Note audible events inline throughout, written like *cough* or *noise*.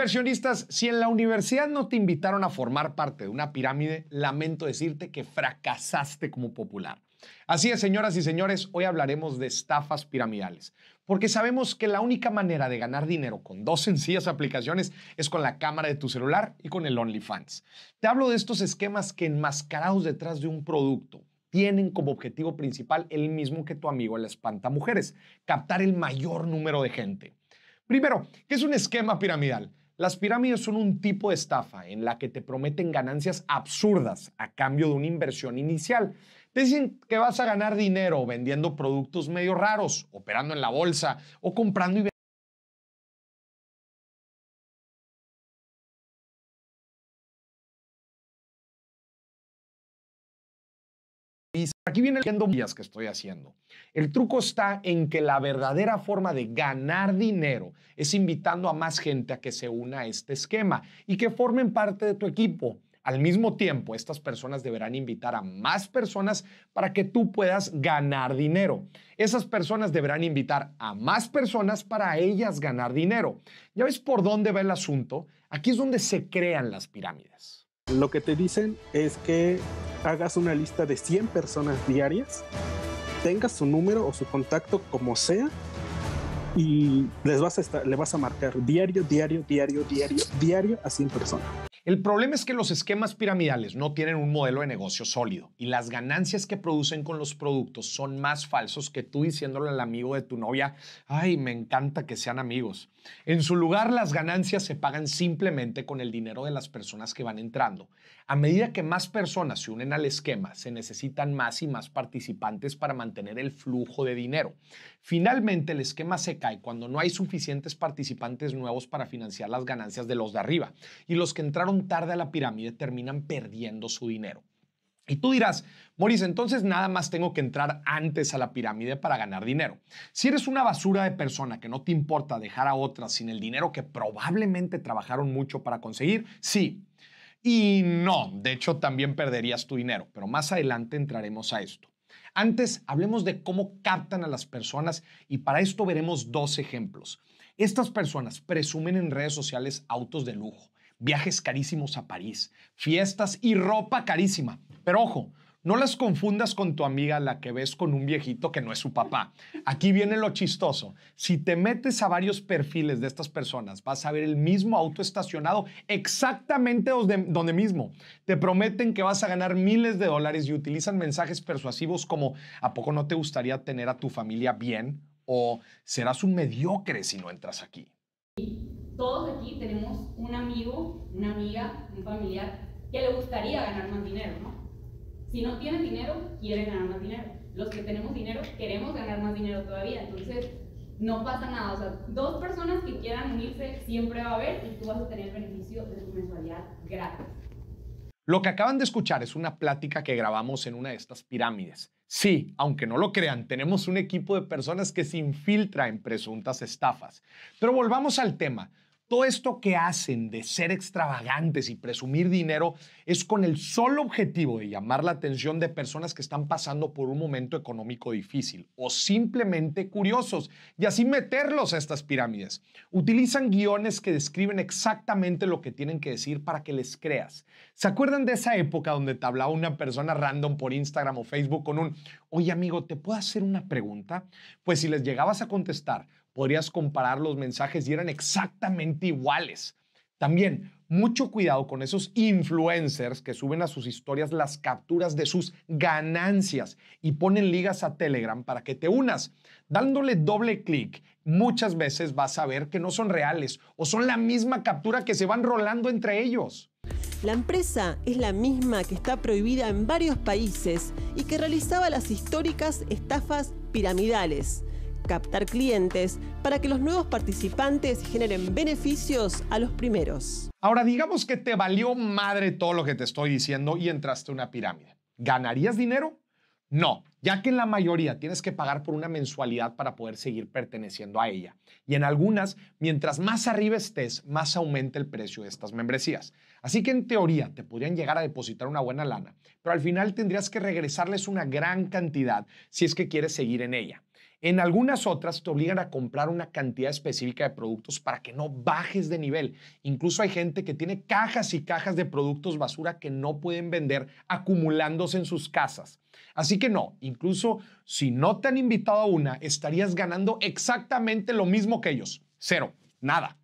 Inversionistas, si en la universidad no te invitaron a formar parte de una pirámide, lamento decirte que fracasaste como popular. Así es, señoras y señores, hoy hablaremos de estafas piramidales, porque sabemos que la única manera de ganar dinero con dos sencillas aplicaciones es con la cámara de tu celular y con el OnlyFans. Te hablo de estos esquemas que enmascarados detrás de un producto tienen como objetivo principal el mismo que tu amigo el espanta mujeres, captar el mayor número de gente. Primero, ¿qué es un esquema piramidal? Las pirámides son un tipo de estafa en la que te prometen ganancias absurdas a cambio de una inversión inicial. Te dicen que vas a ganar dinero vendiendo productos medio raros, operando en la bolsa o comprando y Aquí viene el días que estoy haciendo. El truco está en que la verdadera forma de ganar dinero es invitando a más gente a que se una a este esquema y que formen parte de tu equipo. Al mismo tiempo, estas personas deberán invitar a más personas para que tú puedas ganar dinero. Esas personas deberán invitar a más personas para ellas ganar dinero. ¿Ya ves por dónde va el asunto? Aquí es donde se crean las pirámides. Lo que te dicen es que hagas una lista de 100 personas diarias, tengas su número o su contacto como sea y les vas a le vas a marcar diario, diario, diario, diario, diario a 100 personas. El problema es que los esquemas piramidales no tienen un modelo de negocio sólido y las ganancias que producen con los productos son más falsos que tú diciéndole al amigo de tu novia, ay, me encanta que sean amigos. En su lugar, las ganancias se pagan simplemente con el dinero de las personas que van entrando a medida que más personas se unen al esquema, se necesitan más y más participantes para mantener el flujo de dinero. Finalmente, el esquema se cae cuando no hay suficientes participantes nuevos para financiar las ganancias de los de arriba y los que entraron tarde a la pirámide terminan perdiendo su dinero. Y tú dirás, Moris, entonces nada más tengo que entrar antes a la pirámide para ganar dinero. Si eres una basura de persona que no te importa dejar a otras sin el dinero que probablemente trabajaron mucho para conseguir, sí. Y no, de hecho también perderías tu dinero, pero más adelante entraremos a esto. Antes, hablemos de cómo captan a las personas y para esto veremos dos ejemplos. Estas personas presumen en redes sociales autos de lujo, viajes carísimos a París, fiestas y ropa carísima. Pero ojo, no las confundas con tu amiga, la que ves con un viejito que no es su papá. Aquí viene lo chistoso. Si te metes a varios perfiles de estas personas, vas a ver el mismo auto estacionado exactamente donde, mismo. Te prometen que vas a ganar miles de dólares y utilizan mensajes persuasivos como ¿a poco no te gustaría tener a tu familia bien? o serás un mediocre si no entras aquí. Todos aquí tenemos un amigo, una amiga, un familiar que le gustaría ganar más dinero, ¿no? Si no tienen dinero, quieren ganar más dinero. Los que tenemos dinero, queremos ganar más dinero todavía. Entonces, no pasa nada. O sea, dos personas que quieran unirse siempre va a haber y tú vas a tener el beneficio de tu mensualidad gratis. Lo que acaban de escuchar es una plática que grabamos en una de estas pirámides. Sí, aunque no lo crean, tenemos un equipo de personas que se infiltra en presuntas estafas. Pero volvamos al tema. Todo esto que hacen de ser extravagantes y presumir dinero es con el solo objetivo de llamar la atención de personas que están pasando por un momento económico difícil o simplemente curiosos y así meterlos a estas pirámides. Utilizan guiones que describen exactamente lo que tienen que decir para que les creas. ¿Se acuerdan de esa época donde te hablaba una persona random por Instagram o Facebook con un, oye amigo, ¿te puedo hacer una pregunta? Pues si les llegabas a contestar, podrías comparar los mensajes y eran exactamente iguales. También, mucho cuidado con esos influencers que suben a sus historias las capturas de sus ganancias y ponen ligas a Telegram para que te unas. Dándole doble clic, muchas veces vas a ver que no son reales o son la misma captura que se van rolando entre ellos. La empresa es la misma que está prohibida en varios países y que realizaba las históricas estafas piramidales captar clientes para que los nuevos participantes generen beneficios a los primeros. Ahora digamos que te valió madre todo lo que te estoy diciendo y entraste a una pirámide. ¿Ganarías dinero? No, ya que en la mayoría tienes que pagar por una mensualidad para poder seguir perteneciendo a ella. Y en algunas, mientras más arriba estés, más aumenta el precio de estas membresías. Así que en teoría te podrían llegar a depositar una buena lana, pero al final tendrías que regresarles una gran cantidad si es que quieres seguir en ella. En algunas otras te obligan a comprar una cantidad específica de productos para que no bajes de nivel. Incluso hay gente que tiene cajas y cajas de productos basura que no pueden vender acumulándose en sus casas. Así que no, incluso si no te han invitado a una, estarías ganando exactamente lo mismo que ellos. Cero, nada.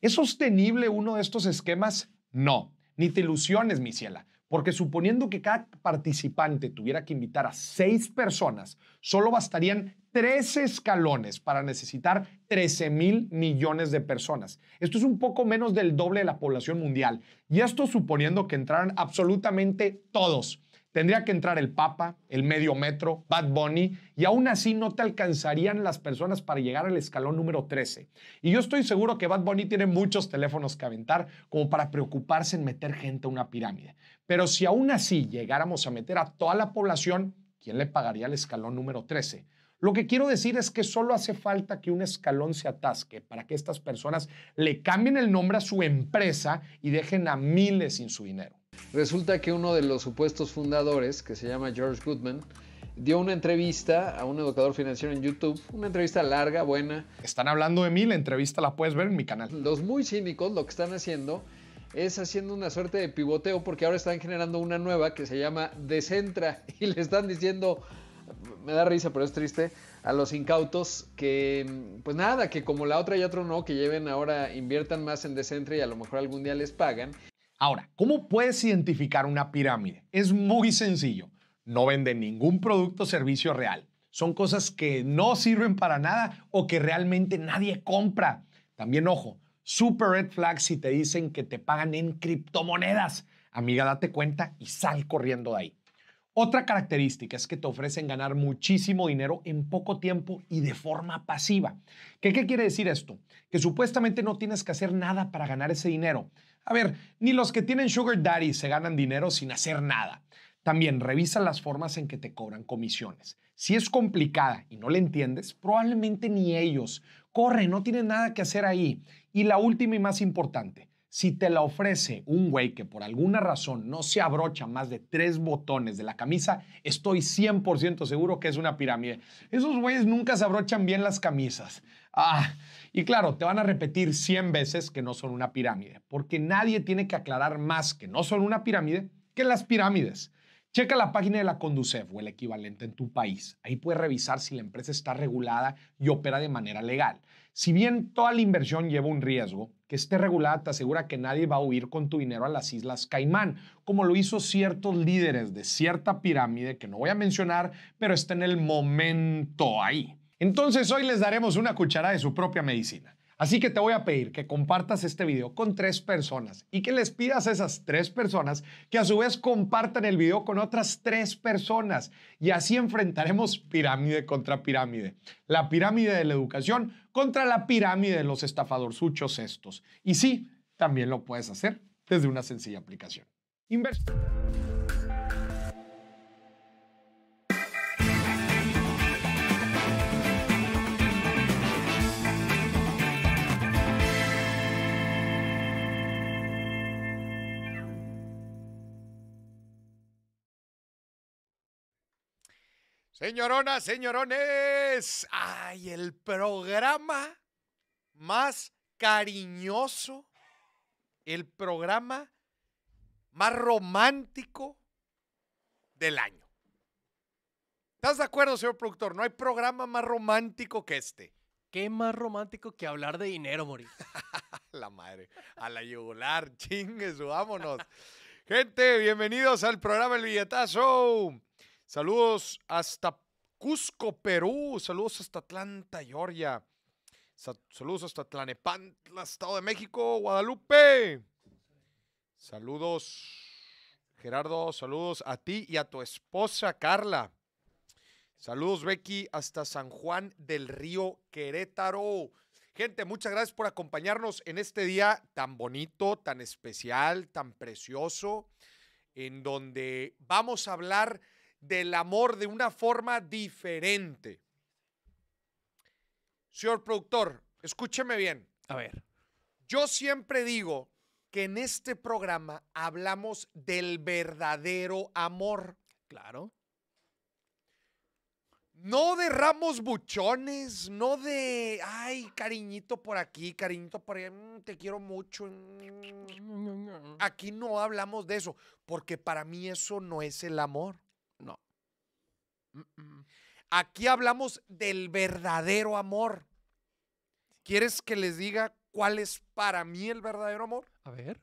¿Es sostenible uno de estos esquemas? No, ni te ilusiones, mi ciela. Porque suponiendo que cada participante tuviera que invitar a seis personas, solo bastarían 13 escalones para necesitar 13 mil millones de personas. Esto es un poco menos del doble de la población mundial. Y esto suponiendo que entraran absolutamente todos. Tendría que entrar el Papa, el medio metro, Bad Bunny, y aún así no te alcanzarían las personas para llegar al escalón número 13. Y yo estoy seguro que Bad Bunny tiene muchos teléfonos que aventar como para preocuparse en meter gente a una pirámide. Pero si aún así llegáramos a meter a toda la población, ¿quién le pagaría el escalón número 13? Lo que quiero decir es que solo hace falta que un escalón se atasque para que estas personas le cambien el nombre a su empresa y dejen a miles sin su dinero. Resulta que uno de los supuestos fundadores, que se llama George Goodman, dio una entrevista a un educador financiero en YouTube, una entrevista larga, buena. Están hablando de mí, la entrevista la puedes ver en mi canal. Los muy cínicos lo que están haciendo es haciendo una suerte de pivoteo porque ahora están generando una nueva que se llama Decentra *laughs* y le están diciendo me da risa, pero es triste, a los incautos que, pues nada, que como la otra y otro no, que lleven ahora, inviertan más en Decentra y a lo mejor algún día les pagan. Ahora, ¿cómo puedes identificar una pirámide? Es muy sencillo. No venden ningún producto o servicio real. Son cosas que no sirven para nada o que realmente nadie compra. También, ojo, super red flag si te dicen que te pagan en criptomonedas. Amiga, date cuenta y sal corriendo de ahí. Otra característica es que te ofrecen ganar muchísimo dinero en poco tiempo y de forma pasiva. ¿Qué, quiere decir esto? Que supuestamente no tienes que hacer nada para ganar ese dinero. A ver, ni los que tienen sugar daddy se ganan dinero sin hacer nada. También revisa las formas en que te cobran comisiones. Si es complicada y no la entiendes, probablemente ni ellos. Corre, no tienen nada que hacer ahí. Y la última y más importante, si te la ofrece un güey que por alguna razón no se abrocha más de tres botones de la camisa, estoy 100% seguro que es una pirámide. Esos güeyes nunca se abrochan bien las camisas. Ah, y claro, te van a repetir 100 veces que no son una pirámide, porque nadie tiene que aclarar más que no son una pirámide que las pirámides. Checa la página de la Conducef o el equivalente en tu país. Ahí puedes revisar si la empresa está regulada y opera de manera legal. Si bien toda la inversión lleva un riesgo, que esté regulada te asegura que nadie va a huir con tu dinero a las Islas Caimán, como lo hizo ciertos líderes de cierta pirámide que no voy a mencionar, pero está en el momento ahí. Entonces hoy les daremos una cuchara de su propia medicina. Así que te voy a pedir que compartas este video con tres personas y que les pidas a esas tres personas que a su vez compartan el video con otras tres personas y así enfrentaremos pirámide contra pirámide. La pirámide de la educación contra la pirámide de los estafadorzuchos estos. Y sí, también lo puedes hacer desde una sencilla aplicación. Inversión. Señoronas, señorones, ay, el programa más cariñoso, el programa más romántico del año. ¿Estás de acuerdo, señor productor? No hay programa más romántico que este. ¿Qué más romántico que hablar de dinero, Mori? *laughs* la madre, a la yugular, *laughs* chingues, vámonos. Gente, bienvenidos al programa El Billetazo. Saludos hasta Cusco, Perú. Saludos hasta Atlanta, Georgia. Saludos hasta Tlanepantla, Estado de México, Guadalupe. Saludos, Gerardo. Saludos a ti y a tu esposa, Carla. Saludos, Becky, hasta San Juan del Río, Querétaro. Gente, muchas gracias por acompañarnos en este día tan bonito, tan especial, tan precioso, en donde vamos a hablar del amor de una forma diferente. Señor productor, escúcheme bien. A ver. Yo siempre digo que en este programa hablamos del verdadero amor. Claro. No de ramos buchones, no de, ay, cariñito por aquí, cariñito por allá, mm, te quiero mucho. Mm". Aquí no hablamos de eso, porque para mí eso no es el amor. Aquí hablamos del verdadero amor. ¿Quieres que les diga cuál es para mí el verdadero amor? A ver.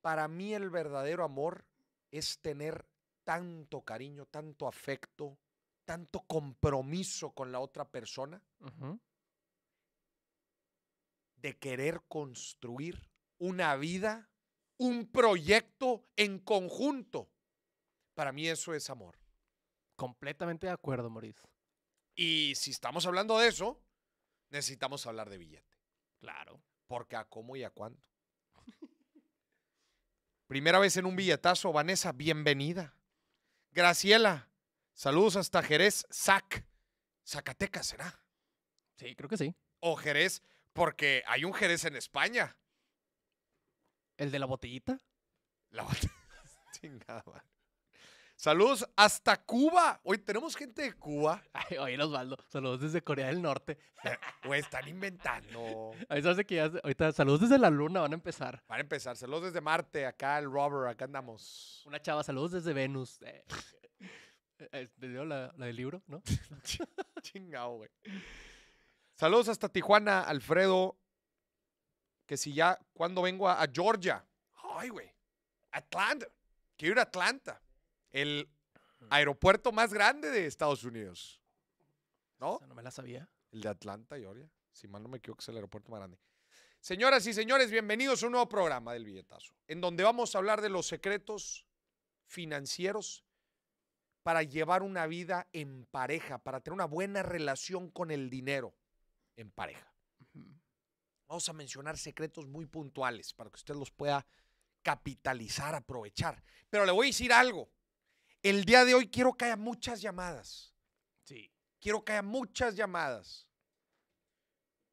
Para mí el verdadero amor es tener tanto cariño, tanto afecto, tanto compromiso con la otra persona, de querer construir una vida, un proyecto en conjunto. Para mí eso es amor. Completamente de acuerdo, Moritz Y si estamos hablando de eso, necesitamos hablar de billete. Claro. Porque a cómo y a cuánto. *laughs* Primera vez en un billetazo, Vanessa, bienvenida. Graciela, saludos hasta Jerez, Zac. Zacatecas será. Sí, creo que sí. O Jerez, porque hay un Jerez en España. ¿El de la botellita? La botellita. *laughs* Chingada, Saludos hasta Cuba. Hoy tenemos gente de Cuba. *laughs* Ay, oye, Osvaldo, saludos desde Corea del Norte. Eh, güey, están inventando. Ay, *laughs* que ahorita, saludos desde la luna, van a empezar. Van a empezar, saludos desde Marte, acá el Robert, acá andamos. Una chava, saludos desde Venus. Eh, *laughs* eh, ¿Te dio la, del libro, no? Chingao, güey. Saludos hasta Tijuana, Alfredo. Que si ya, cuando vengo a, a Georgia? Ay, güey. Atlanta. Quiero ir a Atlanta el aeropuerto más grande de Estados Unidos. ¿No? no me la sabía. El de Atlanta, Georgia. Si mal no me equivoco, es el aeropuerto más grande. Señoras y señores, bienvenidos a un nuevo programa del Billetazo, en donde vamos a hablar de los secretos financieros para llevar una vida en pareja, para tener una buena relación con el dinero en pareja. Vamos a mencionar secretos muy puntuales para que usted los pueda capitalizar, aprovechar. Pero le voy a decir algo. El día de hoy quiero que haya muchas llamadas. Sí. Quiero que haya muchas llamadas.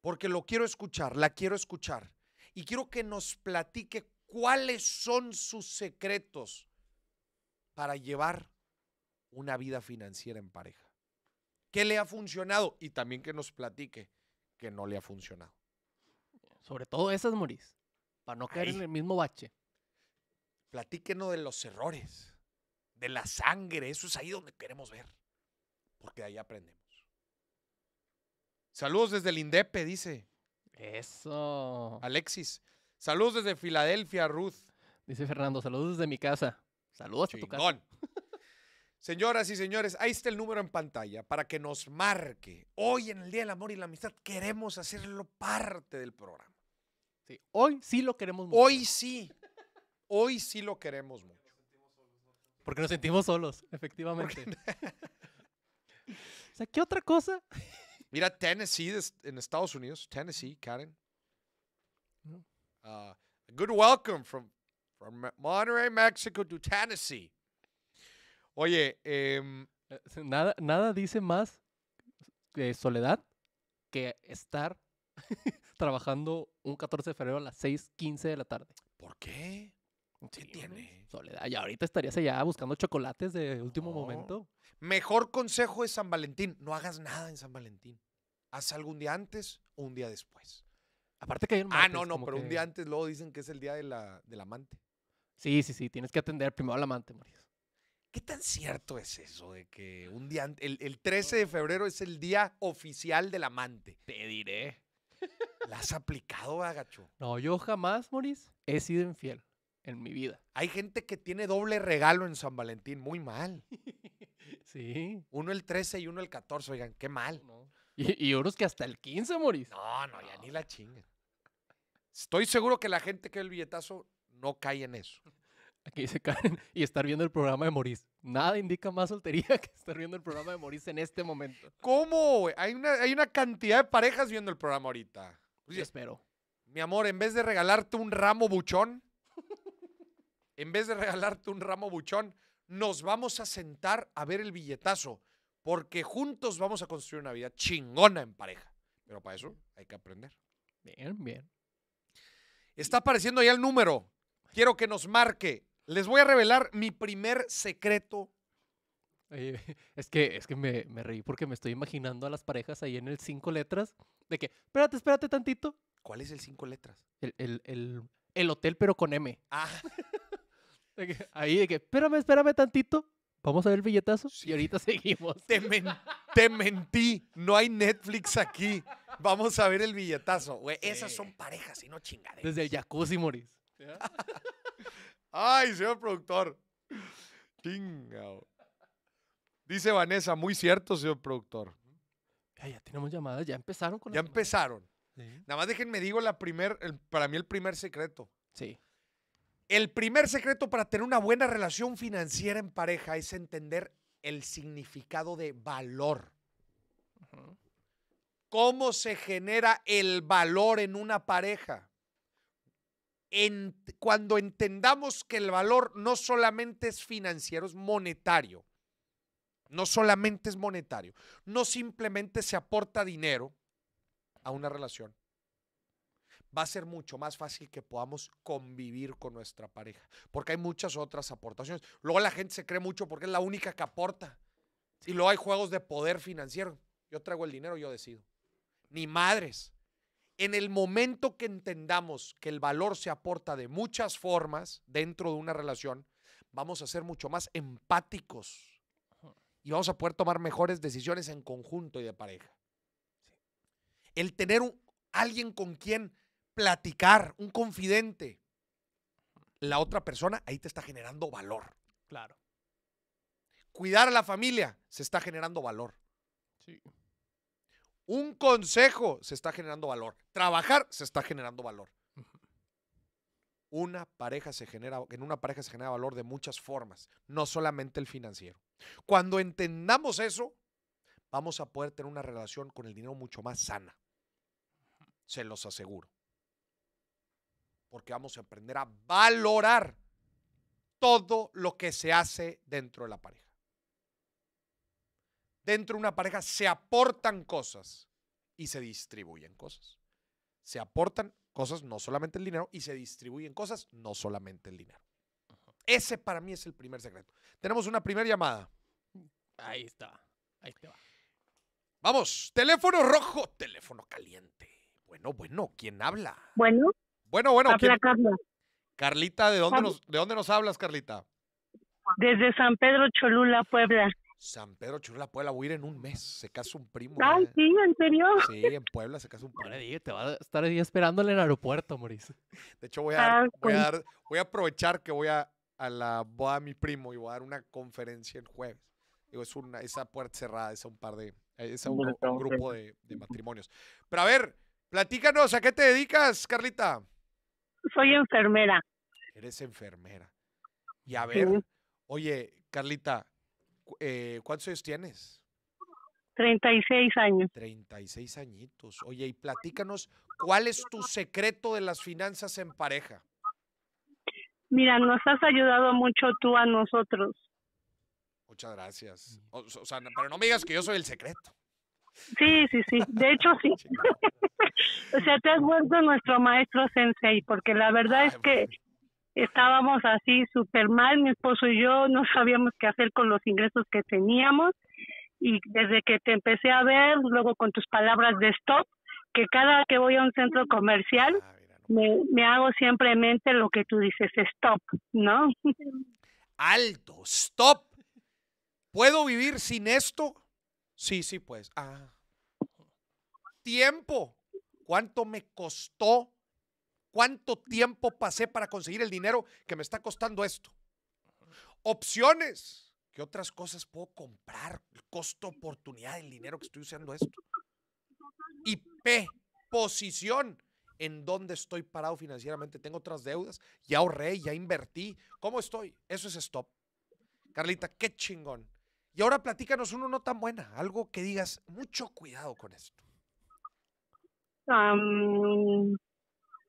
Porque lo quiero escuchar, la quiero escuchar. Y quiero que nos platique cuáles son sus secretos para llevar una vida financiera en pareja. ¿Qué le ha funcionado? Y también que nos platique que no le ha funcionado. Sobre todo esas, Maurice, para no caer en el mismo bache. Platíquenos de los errores de la sangre. Eso es ahí donde queremos ver, porque ahí aprendemos. Saludos desde el Indepe, dice. Eso. Alexis. Saludos desde Filadelfia, Ruth. Dice Fernando, saludos desde mi casa. Saludos a tu casa. Señoras y señores, ahí está el número en pantalla para que nos marque. Hoy en el Día del Amor y la Amistad queremos hacerlo parte del programa. Sí, hoy sí lo queremos mucho. Hoy sí. Hoy sí lo queremos mucho. Porque nos sentimos solos, efectivamente. *laughs* o sea, ¿qué otra cosa? Mira, Tennessee en Estados Unidos, Tennessee, Karen. Mm. Ah, a good welcome from, from Monterrey, Mexico to Tennessee. Oye, em, eh, nada, nada dice más de soledad que estar *laughs* trabajando un 14 de febrero a las 6:15 de la tarde. ¿Por qué? Sí, tiene. Soledad. Y ahorita estarías allá buscando chocolates de último momento. Mejor consejo es San Valentín. No hagas nada en San Valentín. Haz algo un día antes o un día después. Aparte que hay un Ah, no, no, pero un día antes luego dicen que es el día de la, del amante. Sí, sí, sí. Tienes que atender primero al amante, Mauricio. ¿Qué tan cierto es eso de que un día el, 13 de febrero es el día oficial del amante? Te diré. ¿La has aplicado, agacho? No, yo jamás, Mauricio, he sido infiel en mi vida. Hay gente que tiene doble regalo en San Valentín, muy mal. *laughs* sí. Uno el 13 y uno el 14, oigan, qué mal. Y, y, unos que hasta el 15, Moris. No, no, ya ni la chinga. Estoy seguro que la gente que ve el billetazo no cae en eso. Aquí dice caen y estar viendo el programa de Morís. Nada indica más soltería *laughs* que estar viendo el programa de Morís en este momento. ¿Cómo, Hay una, hay una cantidad de parejas viendo el programa ahorita. Yo espero. Mi amor, en vez de regalarte un ramo buchón, en vez de regalarte un ramo buchón, nos vamos a sentar a ver el billetazo, porque juntos vamos a construir una vida chingona en pareja. Pero para eso hay que aprender. Bien, bien. Está apareciendo ya el número. Quiero que nos marque. Les voy a revelar mi primer secreto. *laughs* es que, es que me, reí porque me estoy imaginando a las parejas ahí en el cinco letras. De que, espérate, espérate tantito. ¿Cuál es el cinco letras? El, el hotel, pero con M. Ah. *laughs* ahí de que, espérame, espérame tantito. Vamos a ver el billetazo y ahorita *laughs* seguimos. Te, mentí. No hay Netflix aquí. Vamos a ver el billetazo, Esas son parejas y no chingaderas. Desde el jacuzzi, Moris. Ay, señor productor. Chingao. Dice Vanessa, muy cierto, señor productor. Ya, tenemos llamadas, ya empezaron con Ya empezaron. Nada más déjenme digo la primer, para mí el primer secreto. Sí. El primer secreto para tener una buena relación financiera en pareja es entender el significado de valor. ¿Cómo se genera el valor en una pareja? cuando entendamos que el valor no solamente es financiero, es monetario. No solamente es monetario. No simplemente se aporta dinero a una relación va a ser mucho más fácil que podamos convivir con nuestra pareja, porque hay muchas otras aportaciones. Luego la gente se cree mucho porque es la única que aporta. Y luego hay juegos de poder financiero. Yo traigo el dinero, yo decido. Ni madres. En el momento que entendamos que el valor se aporta de muchas formas dentro de una relación, vamos a ser mucho más empáticos y vamos a poder tomar mejores decisiones en conjunto y de pareja. El tener alguien con quien platicar, un confidente, la otra persona ahí te está generando valor. Claro. Cuidar a la familia se está generando valor. Sí. Un consejo se está generando valor. Trabajar se está generando valor. Una pareja se genera, en una pareja se genera valor de muchas formas, no solamente el financiero. Cuando entendamos eso, vamos a poder tener una relación con el dinero mucho más sana. Se los aseguro porque vamos a aprender a valorar todo lo que se hace dentro de la pareja. Dentro de una pareja se aportan cosas y se distribuyen cosas. Se aportan cosas, no solamente el dinero, y se distribuyen cosas, no solamente el dinero. Ese para mí es el primer secreto. Tenemos una primera llamada. Ahí está. Ahí te va. Vamos, teléfono rojo, teléfono caliente. Bueno, bueno, ¿quién habla? Bueno. Bueno, bueno. Carlita, ¿de dónde, nos, ¿de dónde nos hablas, Carlita? Desde San Pedro Cholula, Puebla. San Pedro Cholula, Puebla, voy a ir en un mes. Se casa un primo. Ah, sí, en serio. Sí, en Puebla se casa un primo. dije, te va a estar ahí esperándole en el aeropuerto, Mauricio. De hecho, voy a, ah, pues. voy, a aprovechar que voy a, la boda a mi primo y voy a dar una conferencia el jueves. es una, esa puerta cerrada, es un par de, es un, grupo de, de matrimonios. Pero a ver, platícanos, ¿a qué te dedicas, Carlita? soy enfermera. Eres enfermera. Y a ver, oye, Carlita, eh, ¿cuántos años tienes? 36 años. 36 añitos. Oye, y platícanos, ¿cuál es tu secreto de las finanzas en pareja? Mira, nos has ayudado mucho tú a nosotros. Muchas gracias. o sea, pero no me digas que yo soy el secreto. Sí, sí, sí. De hecho, sí. *laughs* o sea, te has vuelto nuestro maestro sensei, porque la verdad es que estábamos así súper mal, mi esposo y yo, no *laughs* sabíamos qué hacer con los ingresos que teníamos. Y desde que te empecé a ver, luego con tus palabras de stop, que cada que voy a un centro comercial, me, hago siempre mente lo que tú dices, stop, ¿no? Alto, stop. ¿Puedo vivir sin esto? Sí, sí, pues. Ah. Tiempo. ¿Cuánto me costó? ¿Cuánto tiempo pasé para conseguir el dinero que me está costando esto? Opciones. ¿Qué otras cosas puedo comprar? El costo, oportunidad, del dinero que estoy usando esto. Y P, posición. ¿En dónde estoy parado financieramente? ¿Tengo otras deudas? ¿Ya ahorré? ¿Ya invertí? ¿Cómo estoy? Eso es stop. Carlita, qué chingón. Y ahora platícanos uno no tan buena, algo que digas, mucho cuidado con esto.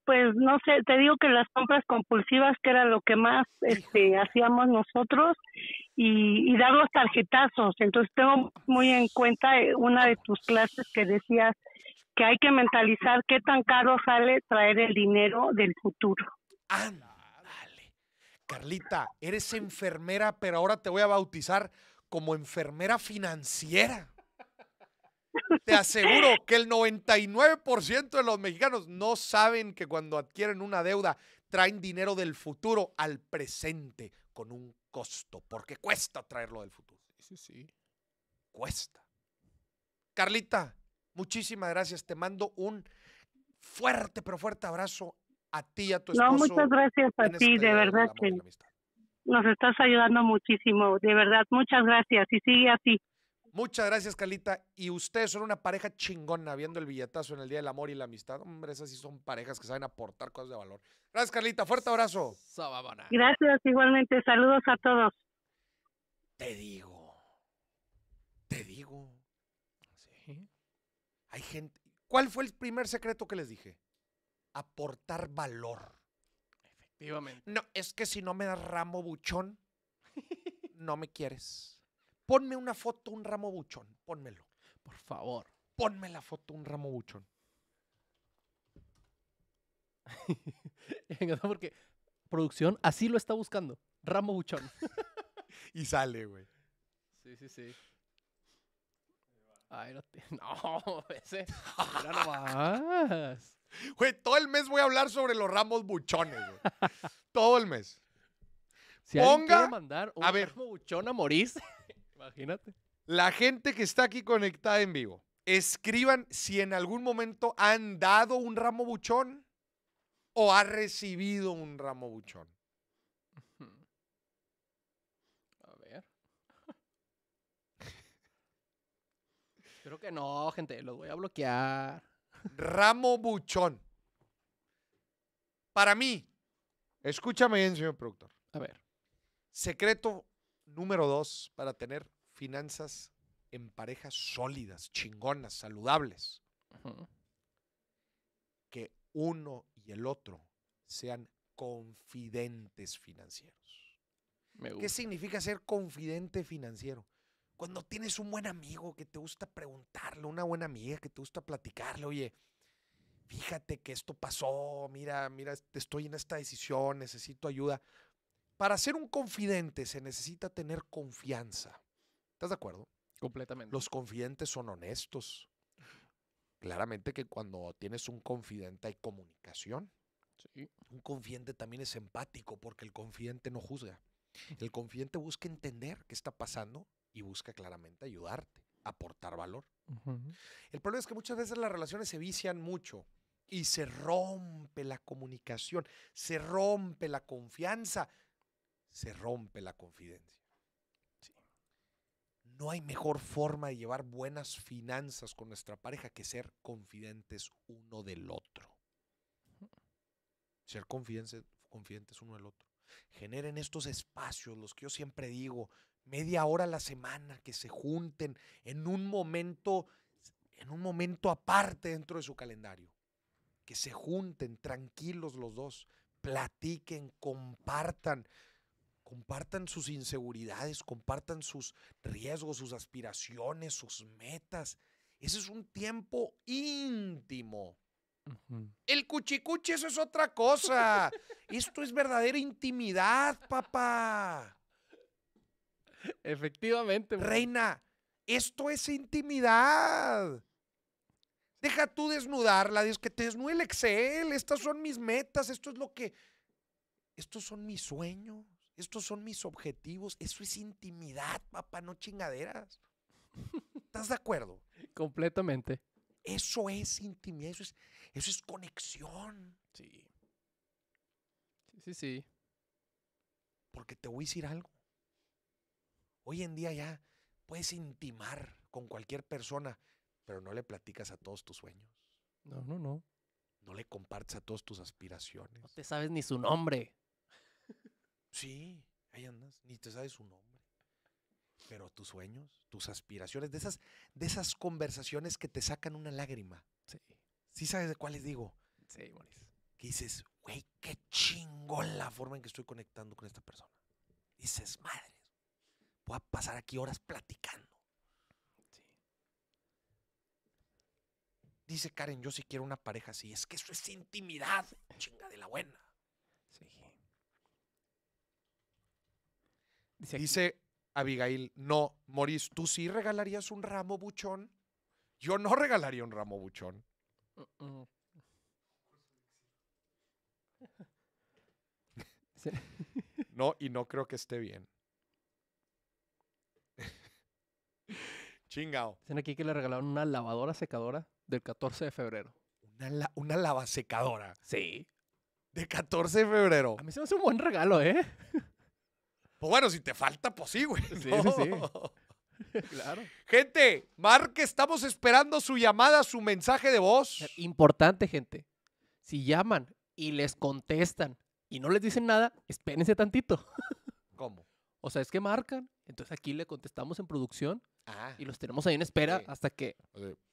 pues no sé, te digo que las compras compulsivas, que era lo que más este, hacíamos nosotros, y, dar los tarjetazos. Entonces tengo muy en cuenta eh, una de tus clases que decías que hay que mentalizar qué tan caro sale traer el dinero del futuro. Ándale. Carlita, eres enfermera, pero ahora te voy a bautizar como enfermera financiera. Te aseguro que el 99% de los mexicanos no saben que cuando adquieren una deuda traen dinero del futuro al presente con un costo, porque cuesta traerlo del futuro. Sí, sí. sí. Cuesta. Carlita, muchísimas gracias. Te mando un fuerte, pero fuerte abrazo a ti y a tu esposo. No, muchas gracias a ti, este de verdad que nos estás ayudando muchísimo, de verdad, muchas gracias y sigue así. Muchas gracias, Carlita. Y ustedes son una pareja chingona, viendo el billetazo en el Día del Amor y la Amistad. Hombre, esas sí son parejas que saben aportar cosas de valor. Gracias, Carlita. Fuerte abrazo. Gracias, igualmente. Saludos a todos. Te digo. Te digo. Hay gente. ¿Cuál fue el primer secreto que les dije? Aportar valor. No, es que si no me das ramo buchón, no me quieres. Ponme una foto, un ramo buchón. Pónmelo. Por favor. Ponme la foto, un ramo buchón. *laughs* porque producción así lo está buscando. Ramo buchón. *laughs* y sale, güey. Sí, sí, sí. Ay, no, te... *laughs* no ese. Mira nomás todo el mes voy a hablar sobre los ramos buchones, *laughs* Todo el mes. Si Ponga. mandar un a ver, ramo buchón a Morís, *laughs* imagínate. La gente que está aquí conectada en vivo, escriban si en algún momento han dado un ramo buchón o ha recibido un ramo buchón. A ver. *laughs* Creo que no, gente, los voy a bloquear. Ramo Buchón. Para mí, escúchame bien, señor productor. A ver. Secreto número dos para tener finanzas en parejas sólidas, chingonas, saludables. Que uno y el otro sean confidentes financieros. ¿Qué significa ser confidente financiero? Cuando tienes un buen amigo que te gusta preguntarle, una buena amiga que te gusta platicarle, oye, fíjate que esto pasó, mira, mira, estoy en esta decisión, necesito ayuda. Para ser un confidente se necesita tener confianza. ¿Estás de acuerdo? Completamente. Los confidentes son honestos. Claramente que cuando tienes un confidente hay comunicación. Sí. Un confidente también es empático porque el confidente no juzga. El confidente busca entender qué está pasando y busca claramente ayudarte, aportar valor. El problema es que muchas veces las relaciones se vician mucho y se rompe la comunicación, se rompe la confianza, se rompe la confidencia. No hay mejor forma de llevar buenas finanzas con nuestra pareja que ser confidentes uno del otro. Ser confidentes, confidentes uno del otro. Generen estos espacios, los que yo siempre digo, media hora a la semana, que se junten en un momento, en un momento aparte dentro de su calendario. Que se junten tranquilos los dos, platiquen, compartan, compartan sus inseguridades, compartan sus riesgos, sus aspiraciones, sus metas. Ese es un tiempo íntimo. El cuchicuchi, eso es otra cosa. Esto es verdadera intimidad, papá. Efectivamente. Reina, esto es intimidad. Deja tú desnudarla, Dios, que te desnude el Excel. Estas son mis metas, esto es lo que... Estos son mis sueños, estos son mis objetivos. Eso es intimidad, papá, no chingaderas. ¿Estás de acuerdo? Completamente. Eso es intimidad, eso es, eso es conexión. Sí. Sí, sí, sí. Porque te voy a decir algo. Hoy en día ya puedes intimar con cualquier persona, pero no le platicas a todos tus sueños. No, no, no. No le compartes a todos tus aspiraciones. No te sabes ni su nombre. Sí, ahí andas, ni te sabes su nombre. Pero tus sueños, tus aspiraciones, de esas, de esas conversaciones que te sacan una lágrima. Sí. Sí sabes de cuáles digo. Sí, Boris. Que dices, güey, qué chingón la forma en que estoy conectando con esta persona. Dices, madre a pasar aquí horas platicando. Dice Karen, yo sí quiero una pareja así. Es que eso es intimidad, chinga de la buena. Dice, Dice Abigail, no, Moris, ¿tú sí regalarías un ramo buchón? Yo no regalaría un ramo buchón. *laughs* No, y no creo que esté bien. Chingao. Dicen aquí que le regalaron una lavadora secadora del 14 de febrero. Una, la una Sí. De 14 de febrero. A mí se me hace un buen regalo, ¿eh? Pues bueno, si te falta, pues sí, güey. Sí, sí, sí. *laughs* claro. Gente, marque, estamos esperando su llamada, su mensaje de voz. Importante, gente. Si llaman y les contestan y no les dicen nada, espérense tantito. *laughs* ¿Cómo? O sea, es que marcan. Entonces aquí le contestamos en producción Ah. Y los tenemos ahí en espera hasta que.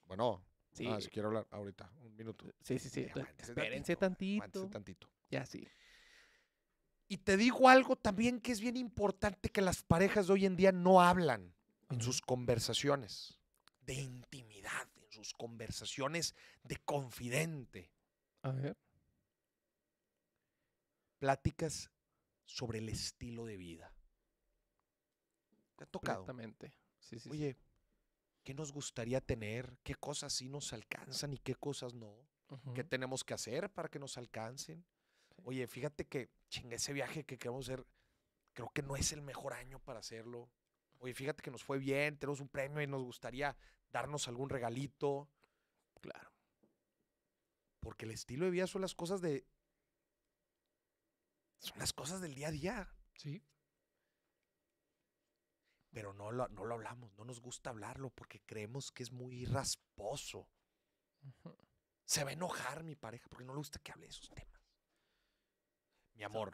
Bueno, ah, si quiero hablar ahorita, un minuto. Sí, sí, sí. Eh, espérense tantito. tantito. tantito. Ya, sí. Y te digo algo también que es bien importante que las parejas de hoy en día no hablan en sus conversaciones de intimidad, en sus conversaciones de confidente. A ver. Pláticas sobre el estilo de vida. ¿Te ha tocado? Exactamente. Oye, ¿qué nos gustaría tener? ¿Qué cosas sí nos alcanzan y qué cosas no? ¿Qué tenemos que hacer para que nos alcancen? Oye, fíjate que chinga ese viaje que queremos hacer, creo que no es el mejor año para hacerlo. Oye, fíjate que nos fue bien, tenemos un premio y nos gustaría darnos algún regalito. Claro. Porque el estilo de vida son las cosas de. Son las cosas del día a día. Sí pero no lo, no lo hablamos, no nos gusta hablarlo porque creemos que es muy rasposo. Se va a enojar mi pareja porque no le gusta que hable de esos temas. Mi amor,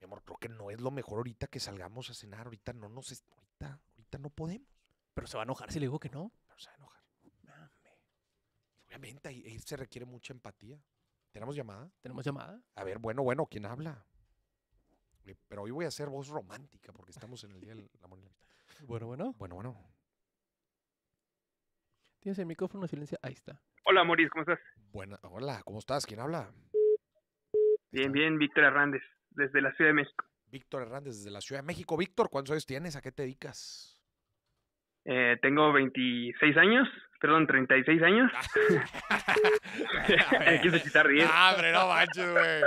mi amor, creo que no es lo mejor ahorita que salgamos a cenar, ahorita no nos ahorita, no podemos. Pero se va a enojar si le digo que no. Pero se va a enojar. Obviamente ahí, se requiere mucha empatía. ¿Tenemos llamada? ¿Tenemos llamada? A ver, bueno, bueno, ¿quién habla? Eh, pero hoy voy a hacer voz romántica porque estamos en el Día de la Amor y la bueno, bueno. Bueno, bueno. Tienes el micrófono silencio. Ahí está. Hola, Maurice, ¿cómo estás? Buena, hola, ¿cómo estás? ¿Quién habla? Bien, bien, Víctor Hernández, desde la Ciudad de México. Víctor Hernández, desde la Ciudad de México. Víctor, ¿cuántos años tienes? ¿A qué te dedicas? Eh, tengo 26 años, perdón, 36 años. *laughs* *laughs* Quise quitar risas Ah, hombre, no manches, güey.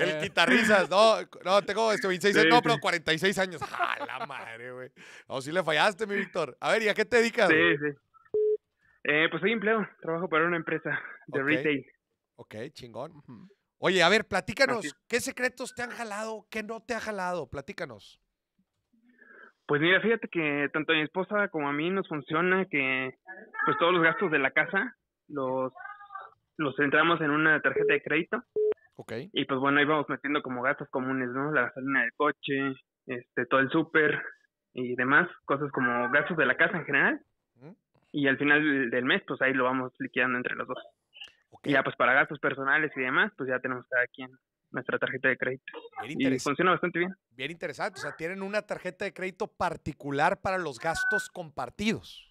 El quitarrisas, no, no, tengo este, 26 no, pero 46 años. ¡Ah, la madre, güey! No, sí le fallaste, mi Víctor. A ver, ¿y a qué te dedicas? Sí, sí. Eh, pues soy empleo, trabajo para una empresa de retail. Ok, chingón. Oye, a ver, platícanos, ¿qué secretos te han jalado, qué no te ha jalado? Platícanos. Pues mira, fíjate que tanto a mi esposa como a mí nos funciona que pues todos los gastos de la casa los los entramos en una tarjeta de crédito. Okay. Y pues bueno, ahí vamos metiendo como gastos comunes, ¿no? La gasolina del coche, este, todo el súper y demás, cosas como gastos de la casa en general. Y al final del mes, pues ahí lo vamos liquidando entre los dos. Y ya pues para gastos personales y demás, pues ya tenemos cada quien nuestra tarjeta de crédito. y funciona bastante bien. Bien interesante. O sea, tienen una tarjeta de crédito particular para los gastos compartidos.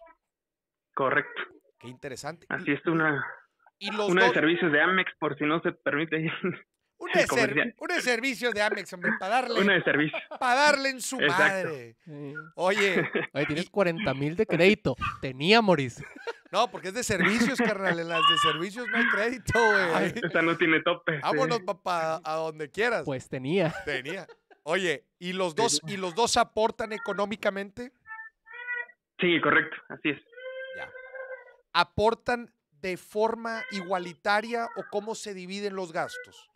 Correcto. Qué interesante. Así es una, una de servicios de Amex, por si no se permite. Una de, servicios de Amex, hombre, para darle. Una de servicio. Para darle en su madre. Oye. tienes 40 mil de crédito. Tenía, Moris. No, porque es de servicios, carnal. En las de servicios no hay crédito, güey. Esta no tiene tope. Vámonos, papá, a donde quieras. Pues tenía. Tenía. Oye, ¿y los dos, ¿y los dos aportan económicamente? Sí, correcto, así es. Ya. ¿Aportan de forma igualitaria o cómo se dividen los gastos?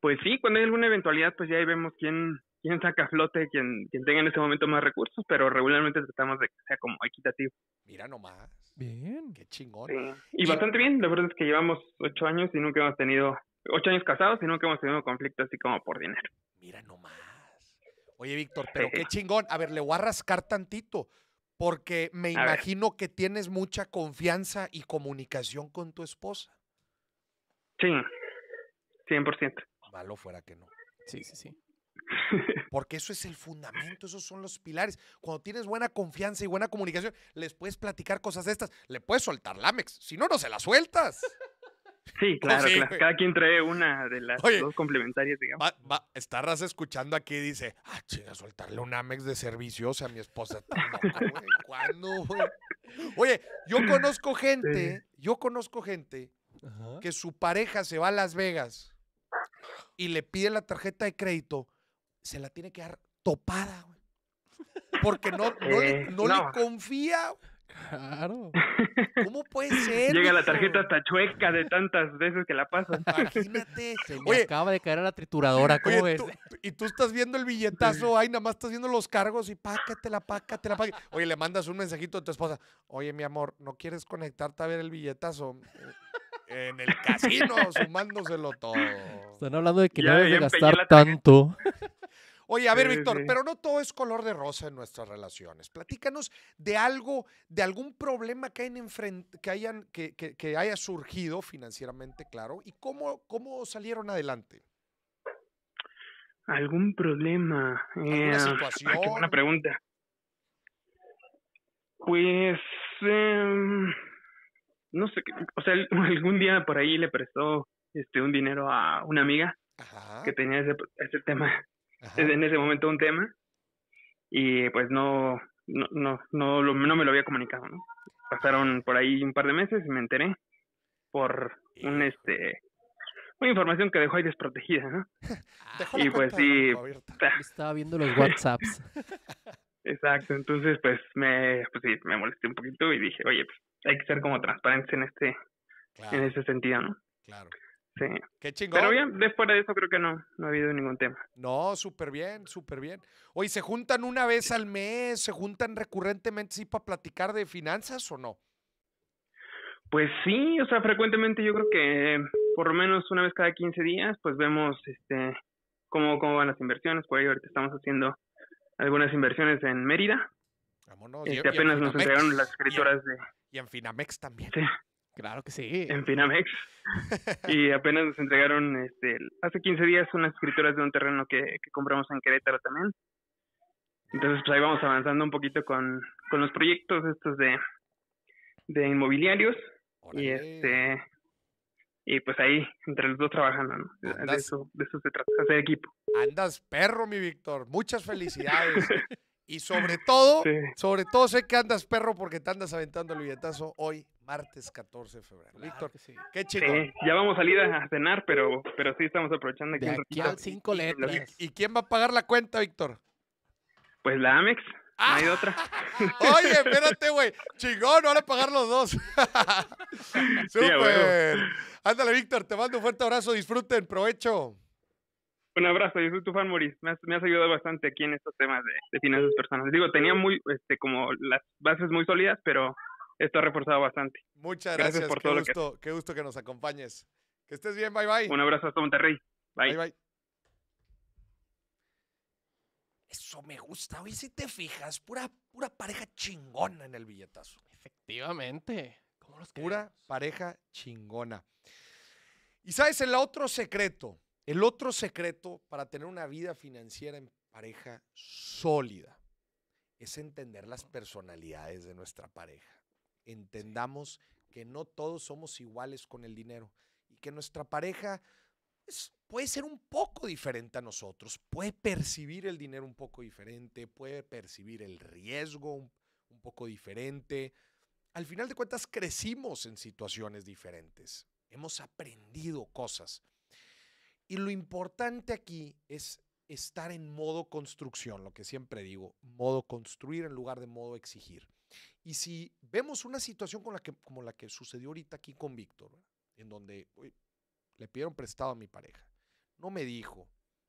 Pues sí, cuando hay alguna eventualidad, pues ya ahí vemos quién, quién saca flote, quién, quién tenga en ese momento más recursos, pero regularmente tratamos de que sea como equitativo. Mira nomás. Bien. Qué chingón. Y bastante bien, la verdad es que llevamos ocho años y nunca hemos tenido, ocho años casados y nunca hemos tenido conflicto así como por dinero. Mira nomás. Oye, Víctor, pero qué chingón. A ver, le voy a rascar tantito, porque me imagino que tienes mucha confianza y comunicación con tu esposa. Sí, 100%. Malo fuera que no. Sí, sí, sí. *laughs* Porque eso es el fundamento, esos son los pilares. Cuando tienes buena confianza y buena comunicación, les puedes platicar cosas de estas. Le puedes soltar Amex si no, no se la sueltas. Sí, *laughs* claro, claro. cada quien trae una de las dos complementarias, digamos. Va, estarás escuchando aquí dice, ah, chinga, soltarle un Amex de servicio, o sea, mi esposa ¿Cuándo? Oye, yo conozco gente, yo conozco gente que su pareja se va a Las Vegas y le pide la tarjeta de crédito se la tiene que dar topada, güey. Porque no, *laughs* no, le, eh, confía. Claro. ¿Cómo puede ser? Llega la tarjeta hasta chueca de tantas veces que la pasa. Imagínate. Se me acaba de caer a la trituradora, ¿cómo y tú estás viendo el billetazo Ay, nada más estás viendo los cargos y pácatela, pácatela, pácatela. Oye, le mandas un mensajito a tu esposa. Oye, mi amor, ¿no quieres conectarte a ver el billetazo? en el casino, sumándoselo todo. Están hablando de que no debes gastar tanto. Oye, a ver, Víctor, pero no todo es color de rosa en nuestras relaciones. Platícanos de algo, de algún problema que, hayan, que, haya surgido financieramente, claro, y cómo, cómo salieron adelante. ¿Algún problema? Eh, ¿Alguna eh, ah, situación? Qué buena pregunta. Pues, em, no sé, o sea, *laughs* algún día por ahí le prestó este un dinero a una amiga que tenía ese, ese tema en ese momento un tema y pues no, no, no, no, no me lo había comunicado, ¿no? Pasaron por ahí un par de meses y me enteré por un este una información que dejó ahí desprotegida, ¿no? *laughs* y pues sí. Estaba viendo los WhatsApps. *laughs* Exacto, entonces pues me, pues, sí, me molesté un poquito y dije, oye, pues hay que ser como transparentes en este, en ese sentido, ¿no? Claro. Sí. Qué chingón. Pero bien, después de eso creo que no, no ha habido ningún tema. No, súper bien, súper bien. Oye, ¿se juntan una vez al mes? ¿Se juntan recurrentemente sí para platicar de finanzas o no? Pues sí, o sea, frecuentemente yo creo que por lo menos una vez cada 15 días, pues vemos este cómo, cómo van las inversiones. Por ahí ahorita estamos haciendo algunas inversiones en Mérida. Vámonos, este, y apenas nos entregaron las escritoras de... Y en Finamex también. Sí. Claro que sí. En Finamex. *laughs* y apenas nos entregaron, este, hace 15 días, unas escrituras de un terreno que, compramos en Querétaro también. Entonces, pues ahí vamos avanzando un poquito con, con los proyectos estos de, de inmobiliarios. Y este y pues ahí, entre los dos trabajando, ¿no? de, eso, de eso se trata, hacer equipo. Andas perro, mi Víctor. Muchas felicidades. *laughs* y sobre todo, sobre todo sé que andas perro porque te andas aventando el billetazo hoy martes 14 de febrero. Víctor, qué chido. ya vamos a salir a cenar, pero, pero sí estamos aprovechando aquí. De aquí cinco letras. ¿Y quién va a pagar la cuenta, Víctor? Pues la Amex. No hay otra. *laughs* Oye, espérate, güey. Chingón, van a pagar los dos. *laughs* Súper. Ándale, Víctor, te mando un fuerte abrazo. Disfruten, provecho. Un abrazo, yo soy tu fan, Maurice. Me has, ayudado bastante aquí en estos temas de, de, finanzas personales. Digo, tenía muy, este, como las bases muy sólidas, pero esto ha reforzado bastante. Muchas gracias, por todo qué gusto, Qué gusto que nos acompañes. Que estés bien, bye bye. Un abrazo hasta Monterrey. Bye. Bye, bye. Eso me gusta. Hoy si te fijas, pura, pura pareja chingona en el billetazo. Efectivamente. ¿Cómo los pura pareja chingona. Y sabes, el otro secreto, el otro secreto para tener una vida financiera en pareja sólida es entender las personalidades de nuestra pareja entendamos que no todos somos iguales con el dinero y que nuestra pareja puede ser un poco diferente a nosotros, puede percibir el dinero un poco diferente, puede percibir el riesgo un poco diferente. Al final de cuentas, crecimos en situaciones diferentes, hemos aprendido cosas. Y lo importante aquí es estar en modo construcción, lo que siempre digo, modo construir en lugar de modo exigir. Y si vemos una situación con la que, como la que sucedió ahorita aquí con Víctor, en donde le pidieron prestado a mi pareja, no me dijo,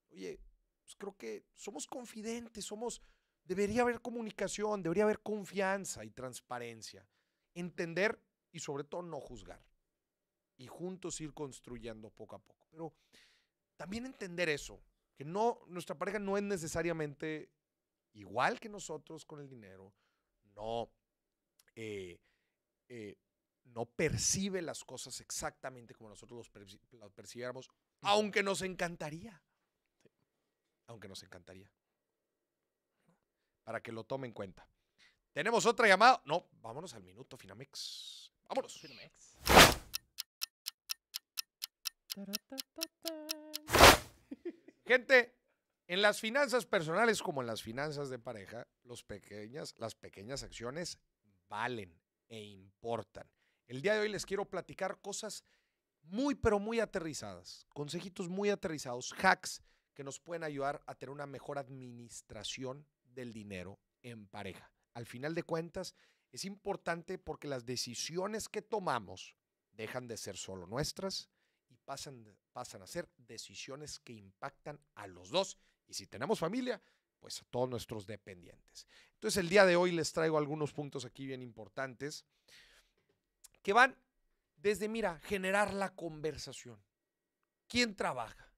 oye, pues, creo que somos confidentes, somos, debería haber comunicación, debería haber confianza y transparencia, entender y sobre todo no juzgar. Y juntos ir construyendo poco a poco. Pero también entender eso, que no, nuestra pareja no es necesariamente igual que nosotros con el dinero, no eh, eh, no percibe las cosas exactamente como nosotros las percibiéramos, aunque nos encantaría. Aunque nos encantaría. Para que lo tome en cuenta. Tenemos otra llamada. No, vámonos al minuto, Finamex. Vámonos. Finamex. Gente, en las finanzas personales como en las finanzas de pareja, las pequeñas acciones valen e importan. El día de hoy les quiero platicar cosas muy, pero muy aterrizadas, consejitos muy aterrizados, hacks que nos pueden ayudar a tener una mejor administración del dinero en pareja. Al final de cuentas, es importante porque las decisiones que tomamos dejan de ser solo nuestras y pasan, pasan a ser decisiones que impactan a los dos. Y si tenemos familia, pues a todos nuestros dependientes. Entonces el día de hoy les traigo algunos puntos aquí bien importantes que van desde, mira, generar la conversación. ¿Quién trabaja?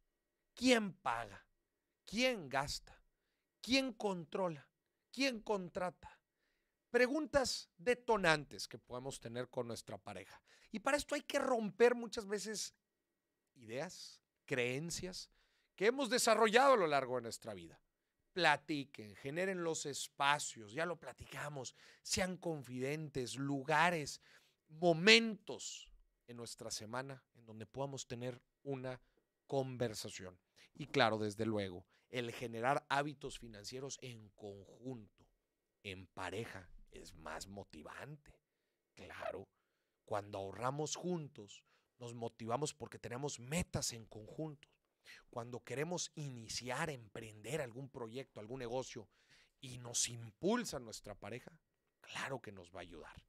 ¿Quién paga? ¿Quién gasta? ¿Quién controla? ¿Quién contrata? Preguntas detonantes que podemos tener con nuestra pareja. Y para esto hay que romper muchas veces ideas, creencias que hemos desarrollado a lo largo de nuestra vida platiquen, generen los espacios, ya lo platicamos, sean confidentes, lugares, momentos en nuestra semana en donde podamos tener una conversación. Y claro, desde luego, el generar hábitos financieros en conjunto, en pareja, es más motivante. Claro, cuando ahorramos juntos, nos motivamos porque tenemos metas en conjunto cuando queremos iniciar, emprender algún proyecto, algún negocio y nos impulsa nuestra pareja, claro que nos va a ayudar.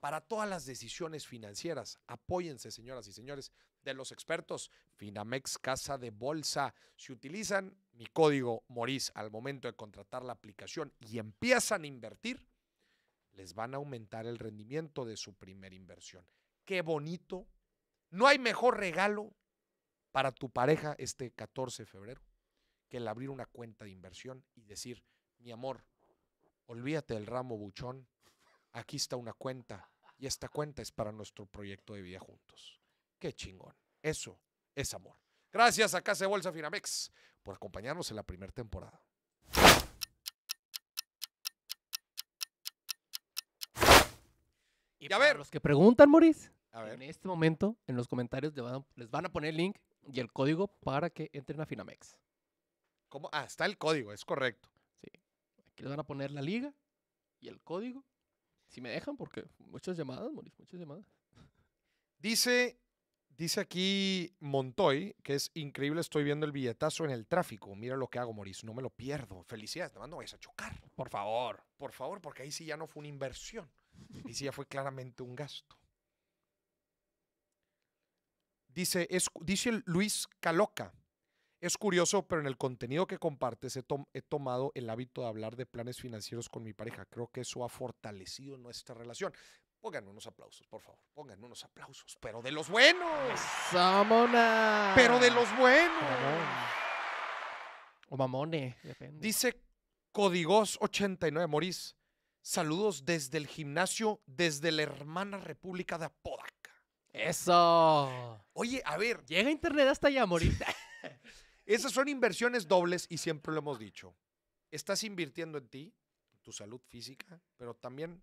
Para todas las decisiones financieras, apóyense, señoras y señores, de los expertos. Finamex Casa de Bolsa. Si utilizan mi código MORIS al momento de contratar la aplicación y empiezan a invertir, les van a aumentar el rendimiento de su primera inversión. Qué bonito. No hay mejor regalo para tu pareja este 14 de febrero que el abrir una cuenta de inversión y decir, mi amor, olvídate del ramo buchón, aquí está una cuenta y esta cuenta es para nuestro proyecto de vida juntos. Qué chingón. Eso es amor. Gracias a Casa Bolsa Finamex por acompañarnos en la primera temporada. Y a ver. Los que preguntan, Moris, en este momento, en los comentarios les van a poner el link y el código para que entren a Finamex. ¿Cómo? Ah, está el código, es correcto. Sí. Aquí les van a poner la liga y el código. Si me dejan, porque muchas llamadas, Moris, muchas llamadas. Dice, dice aquí Montoy, que es increíble, estoy viendo el billetazo en el tráfico. Mira lo que hago, Moris, no me lo pierdo. Felicidades, te mando a chocar. Por favor. Por favor, porque ahí sí ya no fue una inversión. y sí ya fue claramente un gasto. Dice, dice Luis Caloca, es curioso, pero en el contenido que compartes he, tomado el hábito de hablar de planes financieros con mi pareja. Creo que eso ha fortalecido nuestra relación. Pongan unos aplausos, por favor. Pongan unos aplausos, pero de los buenos. ¡Samona! Pero de los buenos. O mamone, depende. Dice códigos 89 Morís. Saludos desde el gimnasio, desde la hermana República de Apoda. Eso. Oye, a ver. Llega internet hasta allá, morita. *laughs* Esas son inversiones dobles y siempre lo hemos dicho. Estás invirtiendo en ti, tu salud física, pero también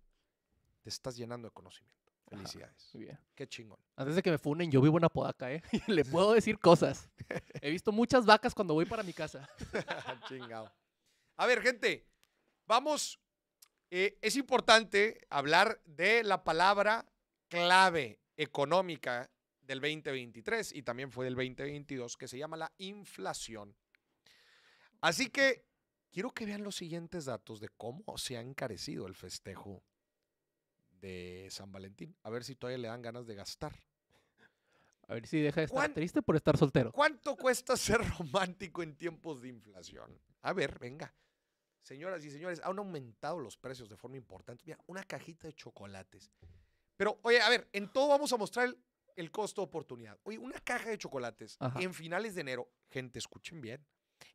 te estás llenando de conocimiento. Felicidades. Muy bien. Qué chingón. Antes de que me funen, yo vivo en Apodaca, ¿eh? *laughs* Le puedo decir cosas. *laughs* He visto muchas vacas cuando voy para mi casa. Chingado. A ver, gente, vamos. Eh, es importante hablar de la palabra clave económica del 2023 y también fue del 2022, que se llama la inflación. Así que quiero que vean los siguientes datos de cómo se ha encarecido el festejo de San Valentín. A ver si todavía le dan ganas de gastar. A ver si deja de estar triste por estar soltero. ¿Cuánto cuesta ser romántico en tiempos de inflación? A ver, venga. Señoras y señores, han aumentado los precios de forma importante. Mira, una cajita de chocolates pero, oye, a ver, en todo vamos a mostrar el, costo de oportunidad Oye, una caja de chocolates en finales de enero. Gente, escuchen bien.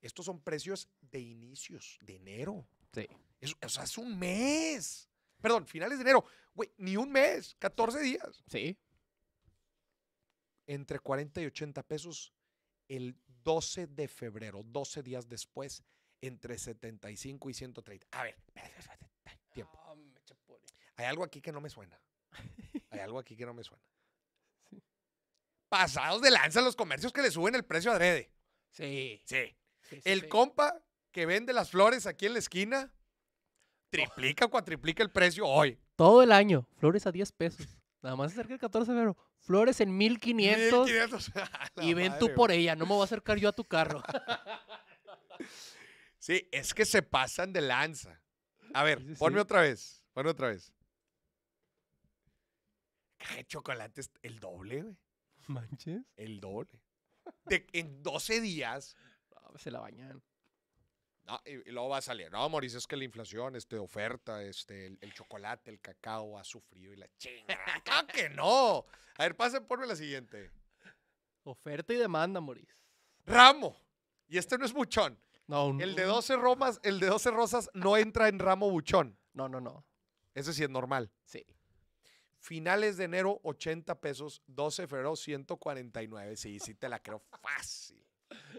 Estos son precios de inicios de enero. Sí. o sea, es un mes. Perdón, finales de enero. Güey, ni un mes, 14 días. Sí. Entre 40 y 80 pesos el 12 de febrero, 12 días después, entre 75 y 130. A ver, tiempo. Hay algo aquí que no me suena. Hay algo aquí que no me suena. Pasados de lanza los comercios que le suben el precio adrede. Sí. Sí. sí el compa que vende las flores aquí en la esquina triplica o cuatriplica el precio hoy. Todo el año. Flores a 10 pesos. Nada más acerca el 14 de enero, Flores en 1500. 1500. *laughs* y ven tú por ella. No me voy a acercar yo a tu carro. *laughs* sí, es que se pasan de lanza. A ver, ponme otra vez. Ponme otra vez caja chocolate el doble, güey. Manches. El doble. en 12 días. se la bañan. No, y, luego va a salir. No, Mauricio, es que la inflación, este, oferta, este, el, chocolate, el cacao ha sufrido y la chinga. *laughs* que no! A ver, pasen, ponme la siguiente. Oferta y demanda, Mauricio. Ramo. Y este no es buchón. No, no. El de 12 romas, el de 12 rosas no entra en ramo buchón. No, no, no. Ese sí es normal. Sí. Finales de enero, 80 pesos. 12 de febrero, 149. Sí, sí te la creo fácil.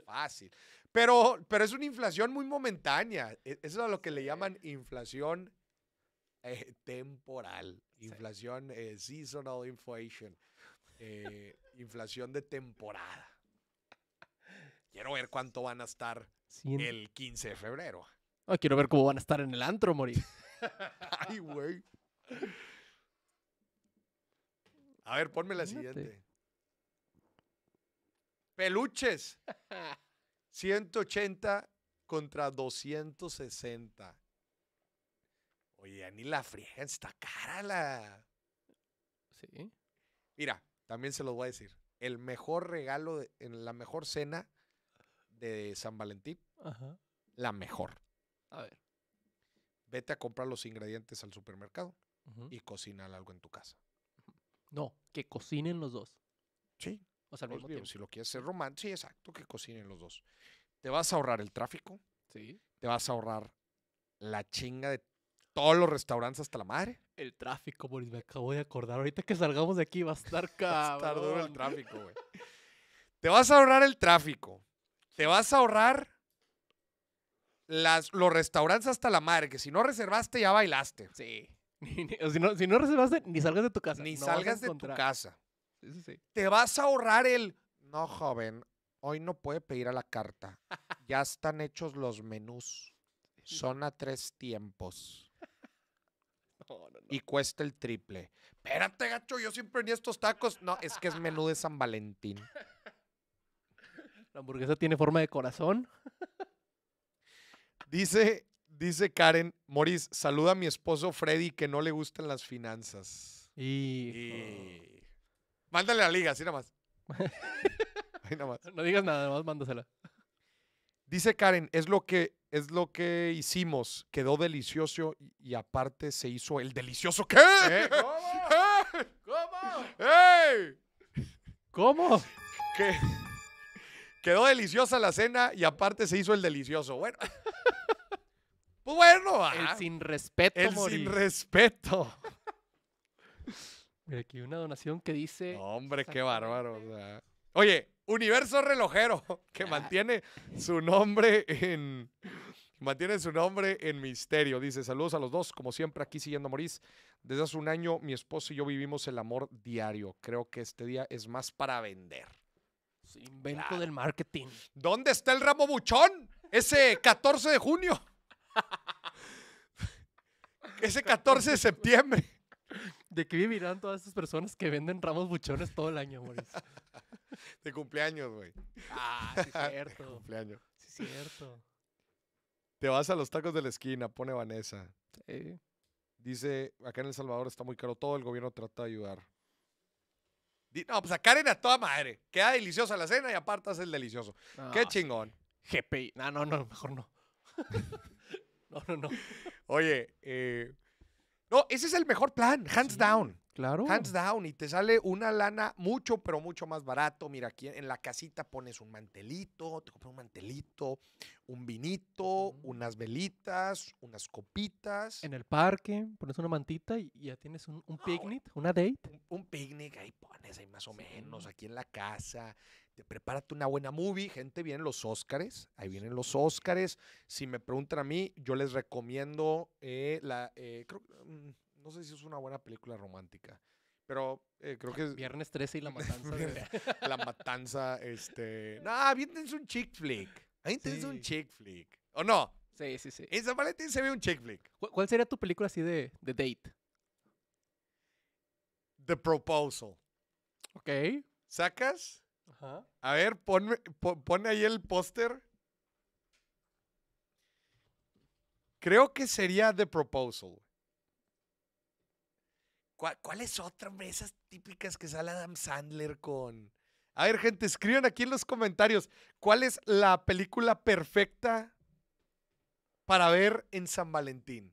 Fácil. Pero, pero es una inflación muy momentánea. E, eso es lo que le llaman inflación eh, temporal. Inflación eh, seasonal inflation. Eh, inflación de temporada. Quiero ver cuánto van a estar el 15 de febrero. quiero ver cómo van a estar en el antro, morir. *laughs* Ay, güey. A ver, ponme la siguiente. Peluches. 180 *laughs* contra 260. Oye, ni la friega está cara la. Sí. Mira, también se los voy a decir. El mejor regalo en la mejor cena de San Valentín. La mejor. A ver. Vete a comprar los ingredientes al supermercado y cocina algo en tu casa. No, que cocinen los dos. Sí. O sea, al pues, Si lo quieres ser romántico, sí, exacto, que cocinen los dos. Te vas a ahorrar el tráfico. Sí. Te vas a ahorrar la chinga de todos los restaurantes hasta la madre. El tráfico, Boris, me acabo de acordar. Ahorita que salgamos de aquí va a estar cabrón. *laughs* va a estar duro el tráfico, güey. Te vas a ahorrar el tráfico. Te vas a ahorrar las, los restaurantes hasta la madre, que si no reservaste ya bailaste. Sí si, no, si ni salgas de tu casa. Ni salgas de tu casa. Te vas a ahorrar el. No, joven, hoy no puede pedir a la carta. ya están hechos los menús. Son a tres tiempos. *laughs* Y cuesta el triple. Espérate, gacho, yo siempre venía estos tacos. No, es que es menú de San Valentín. *laughs* La hamburguesa tiene forma de corazón. Dice Dice Karen, Moris, saluda a mi esposo Freddy que no le gustan las finanzas. Y... Mándale la liga, así nada más. *laughs* No digas nada, más mándasela. Dice Karen, es lo que es lo que hicimos, quedó delicioso y aparte se hizo el delicioso ¿qué? ¿Eh? ¿Cómo? ¿Eh? ¿Cómo? ¿Cómo? ¿Qué? Quedó deliciosa la cena y aparte se hizo el delicioso. Bueno, pues bueno, El sin respeto, El sin respeto. *laughs* Mira, aquí una donación que dice. hombre, qué bárbaro. Oye, Universo Relojero, *laughs* que ah. mantiene su nombre en. Mantiene su nombre en misterio. Dice, saludos a los dos, como siempre, aquí siguiendo a Morís. Desde hace un año, mi esposo y yo vivimos el amor diario. Creo que este día es más para vender. invento del marketing. ¿Dónde está el ramo buchón? Ese 14 de junio. Ese 14 de septiembre. ¿De qué vivirán todas esas personas que venden ramos buchones todo el año, Boris? De cumpleaños, güey. Ah, sí, *laughs* cierto. De cumpleaños. Sí, cierto. Te vas a los tacos de la esquina, pone Vanessa. Sí. Dice, acá en El Salvador está muy caro todo, el gobierno trata de ayudar. No, pues a Karen a toda madre. Queda deliciosa la cena y apartas el delicioso. Qué ah, chingón. GPI. No, ah, no, no, mejor no. *laughs* *laughs* No, no, no. Oye, eh, no, ese es el mejor plan, hands down. Claro. Hands down, y te sale una lana mucho, pero mucho más barato. Mira, aquí en la casita pones un mantelito, te compras un mantelito, un vinito, unas velitas, unas copitas. En el parque pones una mantita y ya tienes un, ah, picnic, una date. Un, picnic ahí pones, ahí más o menos, aquí en la casa. Te prepárate una buena movie, gente, vienen los Óscares, ahí vienen los Óscares. Si me preguntan a mí, yo les recomiendo eh, la, eh, mm, no sé si es una buena película romántica. Pero eh, creo que es... Viernes 13 y La *laughs* Matanza. *laughs* la Matanza, este... No, tienes un chick flick. Aviéntense tienes un chick flick. ¿O no? Sí, sí, sí. En San Valentín se ve un chick flick. ¿Cuál sería tu película así de, de date? The Proposal. Ok. ¿Sacas? Ajá. A ver, ponme, pon ahí el póster. Creo que sería The Proposal. ¿Cuál, es otra, hombre? Esas típicas que sale Adam Sandler con. A ver, gente, escriban aquí en los comentarios. ¿Cuál es la película perfecta para ver en San Valentín?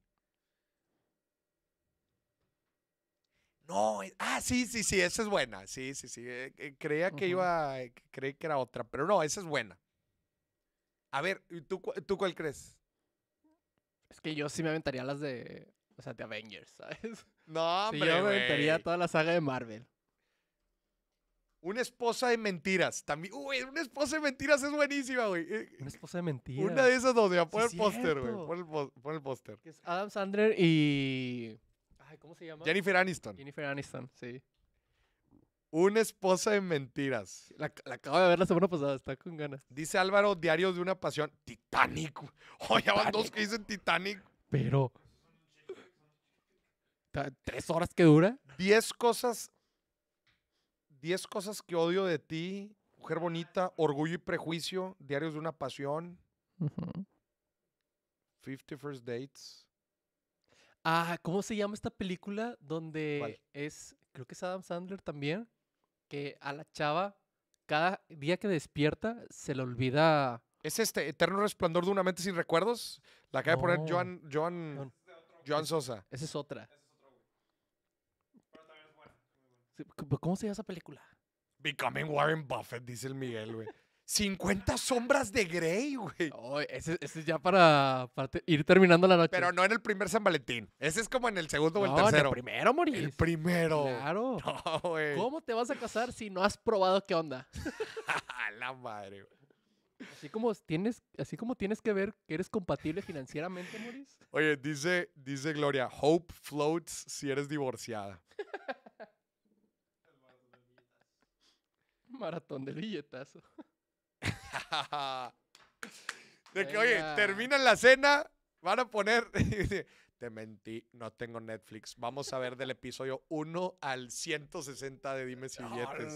No, eh, ah, sí, sí, sí, esa es buena. Sí, sí, sí. Eh, eh, creía que iba. Creí que era otra, pero no, esa es buena. A ver, ¿tú, ¿tú cuál crees? Es que yo sí me aventaría las de. O sea, de Avengers, *laughs* ¿sabes? No, hombre. Sí, yo me metería toda la saga de Marvel. Una esposa de mentiras. También. Uy, una esposa de mentiras es buenísima, güey. Eh, una esposa de mentiras. Una de esas dos, ya. Pon el póster, güey. Pon el póster. Adam Sandler y. Ay, ¿cómo se llama? Jennifer Aniston. Jennifer Aniston, sí. Una esposa de mentiras. La, acabo de ver la semana pasada, está con ganas. Dice Álvaro, Diarios de una pasión. Titanic. *laughs* Oye, oh, ya van dos que dicen Titanic. Pero. ¿Tres horas que dura? Diez cosas. Diez cosas que odio de ti. Mujer bonita, orgullo y prejuicio, diarios de una pasión. Fifty First Dates. Ah, ¿cómo se llama esta película? Donde es, creo que es Adam Sandler también, que a la chava, cada día que despierta, se le olvida. ¿Es este Eterno Resplandor de una mente sin recuerdos? La acaba de poner Joan, Joan, Joan Sosa. Esa es otra. ¿Cómo se llama esa película? Becoming Warren Buffett, dice el Miguel, güey. 50 sombras de Grey, güey. Oh, ese, es ya para, ir terminando la noche. Pero no en el primer San Valentín. Ese es como en el segundo o el tercero. el primero, Moris. El primero. Claro. *laughs* No, güey. ¿Cómo te vas a casar si no has probado qué onda? *laughs* la madre, güey. Así como tienes, así como tienes que ver que eres compatible financieramente, Morís. Oye, dice, dice Gloria, hope floats si eres divorciada. *laughs* Maratón de billetazo. *laughs* de que, oye, terminan la cena, van a poner. *laughs* Te mentí, no tengo Netflix. Vamos a ver del episodio 1 al 160 de Dime si billetes.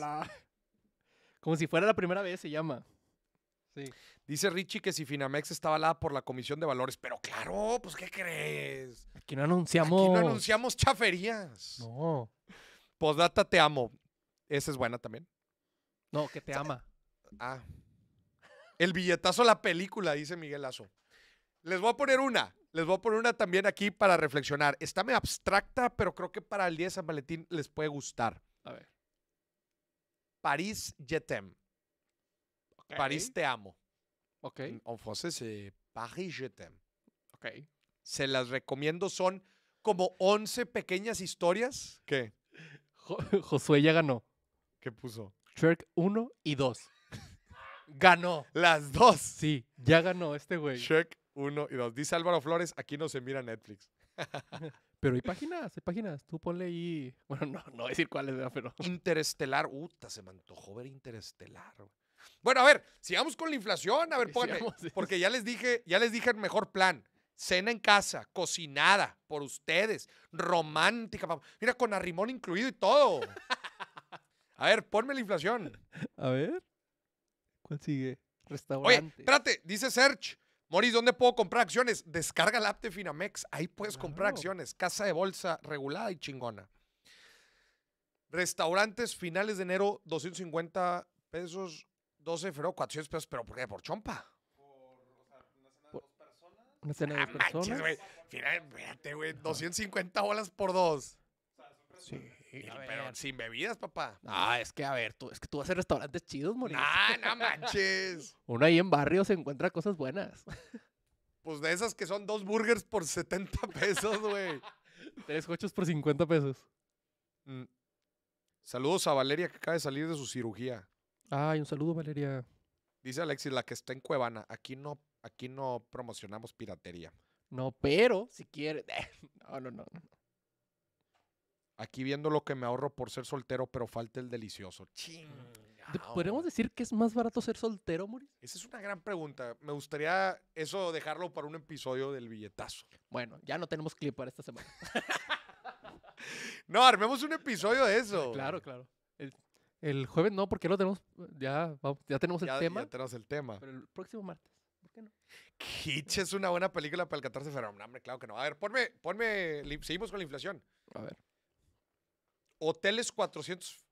Como si fuera la primera vez, se llama. Sí. Dice Richie que si Finamex está avalada por la Comisión de Valores, pero claro, pues ¿qué crees? Aquí no anunciamos. Aquí no anunciamos chaferías. No. Posdata te amo. Esa es buena también. No, que te ama. Ah. El billetazo, la película, dice Miguel Lazo. Les voy a poner una. Les voy a poner una también aquí para reflexionar. Está muy abstracta, pero creo que para el día de San Valentín les puede gustar. A ver. París Jetem. París te amo. Ok. En francés, c'est eh, Paris Jetem. Ok. Se las recomiendo. Son como 11 pequeñas historias. ¿Qué? *laughs* Josué ya ganó. ¿Qué puso? Shrek 1 y 2. *laughs* ganó. Las dos. Sí, ya ganó este güey. Shrek 1 y 2. Dice Álvaro Flores, aquí no se mira Netflix. *laughs* Pero hay páginas, hay páginas. Tú ponle ahí. Bueno, no, no voy a decir cuáles, pero. *laughs* Interestelar. Uta, se me antojó ver Interestelar. Bueno, a ver, sigamos con la inflación. A ver, pónganme. Porque ya les dije, ya les dije el mejor plan. Cena en casa, cocinada por ustedes, romántica. Mira, con arrimón incluido y todo. A ver, ponme la inflación. A ver. ¿Cuál sigue? Restaurante. Oye, espérate, dice Search. Moris, ¿dónde puedo comprar acciones? Descarga la app de Finamex. Ahí puedes comprar acciones. Casa de bolsa regulada y chingona. Restaurantes finales de enero, 250 pesos. 12 de febrero, 400 pesos. ¿Pero por qué? ¿Por chompa? Por, o sea, una cena de dos personas. Una cena de personas. güey. Fíjate, güey. 250 bolas por dos. Sí pero sin bebidas, papá. Ah, es que a ver, tú, es que tú vas a restaurantes chidos, monito. Ah, no manches. *laughs* Uno ahí en barrio se encuentra cosas buenas. Pues de esas que son dos burgers por 70 *laughs* pesos, güey. Tres cochos por 50 pesos. Mm. Saludos a Valeria que acaba de salir de su cirugía. Ay, un saludo, Valeria. Dice Alexis, la que está en Cuevana. Aquí no, aquí no promocionamos piratería. No, pero si quiere. *laughs* no, no, no. Aquí viendo lo que me ahorro por ser soltero, pero falta el delicioso. Ching. ¿Podríamos decir que es más barato ser soltero, Moris? Esa es una gran pregunta. Me gustaría eso dejarlo para un episodio del billetazo. Bueno, ya no tenemos clip para esta semana. *laughs* no, armemos un episodio de eso. Claro, claro. El, jueves no, porque lo tenemos. Ya, ya tenemos el tema. Ya tenemos el tema. Pero el próximo martes. ¿Por qué no? Hitch es una buena película para el 14 de hombre, claro que no. A ver, ponme, ponme. Seguimos con la inflación. A ver. Hoteles 400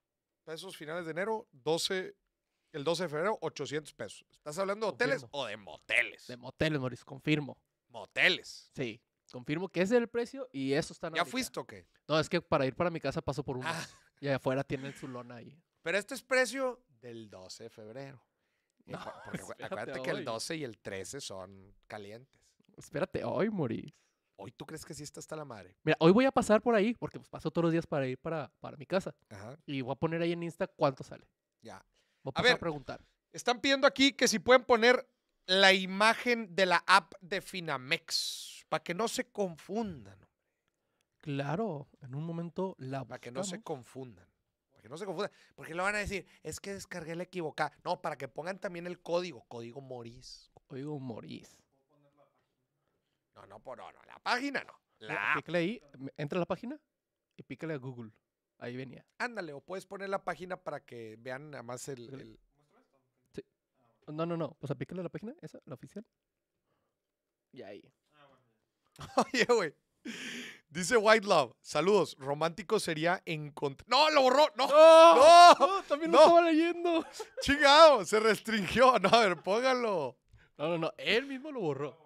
pesos finales de enero, 12, el 12 de febrero 800 pesos. ¿Estás hablando de hoteles o de moteles? De moteles, Mauricio, confirmo. Moteles. Sí, confirmo que ese es el precio y eso está. ¿Ya fuiste o qué? No, es que para ir para mi casa paso por uno. Ah. Y afuera tienen su lona ahí. Pero este es precio del 12 de febrero. Porque *laughs* acuérdate que el 12 y el 13 son calientes. Espérate hoy, Mauricio. Hoy tú crees que sí está hasta la madre. Mira, hoy voy a pasar por ahí, porque pues paso todos los días para ir para, mi casa. Y voy a poner ahí en Insta cuánto sale. Ya. Voy a, ver, preguntar. Están pidiendo aquí que si pueden poner la imagen de la app de Finamex, para que no se confundan. Claro, en un momento la Para que no se confundan. Para que no se confundan. Porque lo van a decir, es que descargué la equivocada. No, para que pongan también el código, código Morís. Código Morís. No, no, por no, la página no. Pícale ahí, entra a la página y pícale a Google. Ahí venía. Ándale, o puedes poner la página para que vean más el. el... No, no, no. O sea, pícale a la página, esa, la oficial. Y ahí. *laughs* Oye, güey. Dice White Love, saludos, romántico sería encontrar... ¡No, lo borró! ¡No! ¡No! también lo estaba leyendo. *laughs* Chingado, se restringió. No, a ver, póngalo. No, no, no, él mismo lo borró.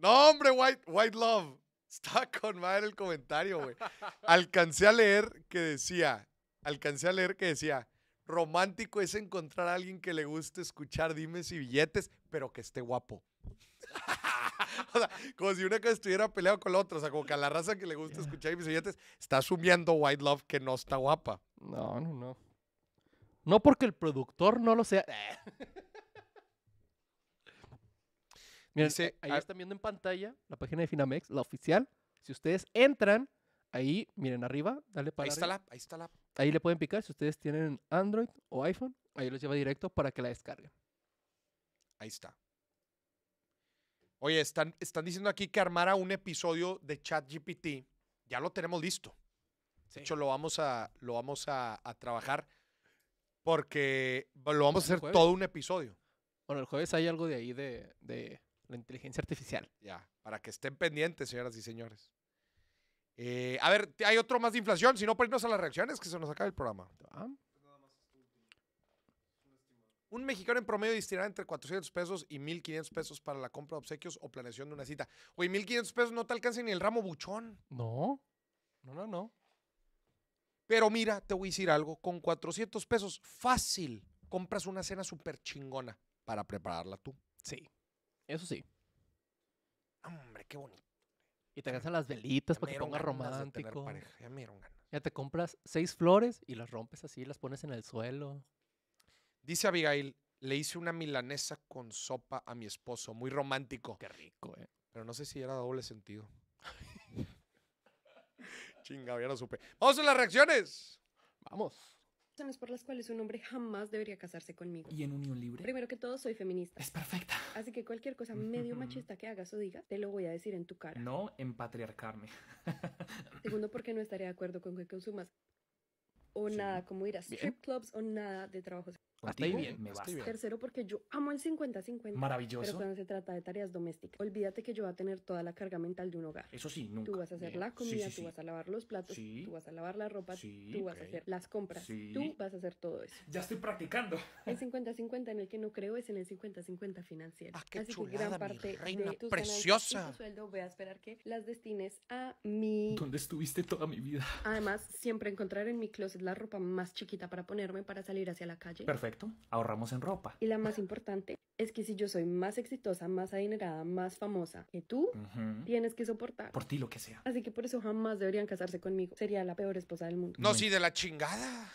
No, hombre, White, Love. *laughs* Está con madre el comentario, güey. *laughs* Alcancé a leer que decía, alcancé a leer que decía, romántico es encontrar a alguien que le guste escuchar dimes y billetes, pero que esté guapo. *laughs* o sea, como si una cosa estuviera peleado con la otra. O sea, como que a la raza que le gusta escuchar dimes y billetes está asumiendo White Love que no está guapa. No, no, no. No porque el productor no lo sea. Miren, ahí ah, están viendo en pantalla la página de Finamex, la oficial. Si ustedes entran, ahí, miren arriba, dale para. Ahí está la ahí está la app. Ahí le pueden picar si ustedes tienen Android o iPhone. Ahí los lleva directo para que la descarguen. Ahí está. Oye, están, están diciendo aquí que armara un episodio de ChatGPT. Ya lo tenemos listo. De hecho, lo vamos a, lo vamos a, trabajar porque lo vamos a hacer todo un episodio. Bueno, el jueves hay algo de ahí de la inteligencia artificial. Ya, para que estén pendientes, señoras y señores. Eh, a ver, hay otro más de inflación, si no, ponernos a las reacciones, que se nos acaba el programa. Un mexicano en promedio destinará entre 400 pesos y 1.500 pesos para la compra de obsequios o planeación de una cita. Güey, 1.500 pesos no te alcanza ni el ramo buchón. No, no, no, no. Pero mira, te voy a decir algo. Con 400 pesos, fácil, compras una cena súper chingona para prepararla tú. Sí. Eso sí. Hombre, qué bonito. Y te alcanzan las velitas para que pongas romántico. ya me ganas. Ya te compras seis flores y las rompes así, las pones en el suelo. Dice Abigail, le hice una milanesa con sopa a mi esposo, muy romántico. Qué rico, eh. Pero no sé si era doble sentido. *laughs* Chinga, ya lo supe. Vamos a las reacciones. Vamos por las cuales un hombre jamás debería casarse conmigo. ¿Y en unión libre? Primero que todo, soy feminista. Es perfecta. Así que cualquier cosa medio *laughs* machista que hagas o digas, te lo voy a decir en tu cara. No en patriarcarme. *laughs* Segundo, porque no estaría de acuerdo con que consumas o nada como ir a strip clubs o nada de trabajos hasta ahí bien, me basta. Tercero, porque yo amo el 50-50. Maravilloso. Pero cuando se trata de tareas domésticas, olvídate que yo voy a tener toda la carga mental de un hogar. Eso sí, nunca. Tú vas a hacer la comida, tú vas a lavar los platos, tú vas a lavar la ropa, tú vas a hacer las compras, tú vas a hacer todo eso. Ya estoy practicando. El 50-50 en el que no creo es en el 50-50 financiero. Ah, Así que gran parte reina de preciosa. tu sueldo voy a esperar que las destines a mí ¿Dónde estuviste toda mi vida? Además, siempre encontrar en mi closet la ropa más chiquita para ponerme para salir hacia la calle. Perfecto ahorramos en ropa. Y la más importante es que si yo soy más exitosa, más adinerada, más famosa que tú, tienes que soportar. Por ti lo que sea. Así que por eso jamás deberían casarse conmigo. Sería la peor esposa del mundo. No, sí, de la chingada.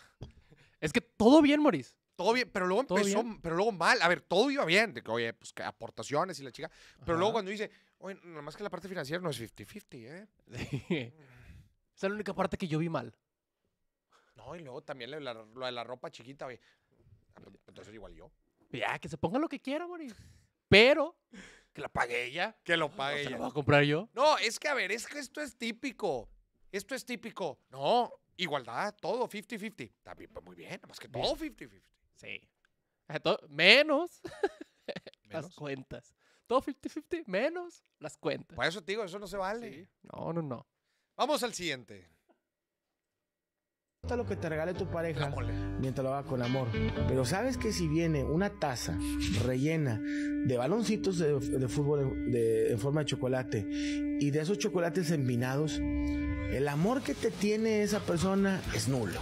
Es que todo bien, Moris. Todo bien, pero luego empezó, pero luego mal. A ver, todo iba bien, de que, oye, pues que aportaciones y la chica. Pero luego cuando dice, oye, nada más que la parte financiera no es 50-50, ¿eh? Esa es la única parte que yo vi mal. No, y luego también lo de la, ropa chiquita, oye. Ah, pues, entonces igual yo. Ya, ah, que se ponga lo que quiera, Mori. Pero que la pague ella. Que lo pague ella. ¿No voy a comprar yo? No, es que a ver, es que esto es típico. Esto es típico. No, igualdad, todo 50-50. Está bien, pues muy bien, más que todo 50-50. Sí. Ah, menos, *laughs* las cuentas. Todo 50-50, menos las cuentas. Por eso te digo, eso no se vale. No, no, no. Vamos al siguiente lo que te regale tu pareja mientras lo haga con amor. Pero sabes que si viene una taza rellena de baloncitos de, fútbol en forma de chocolate y de esos chocolates envinados, el amor que te tiene esa persona es nulo.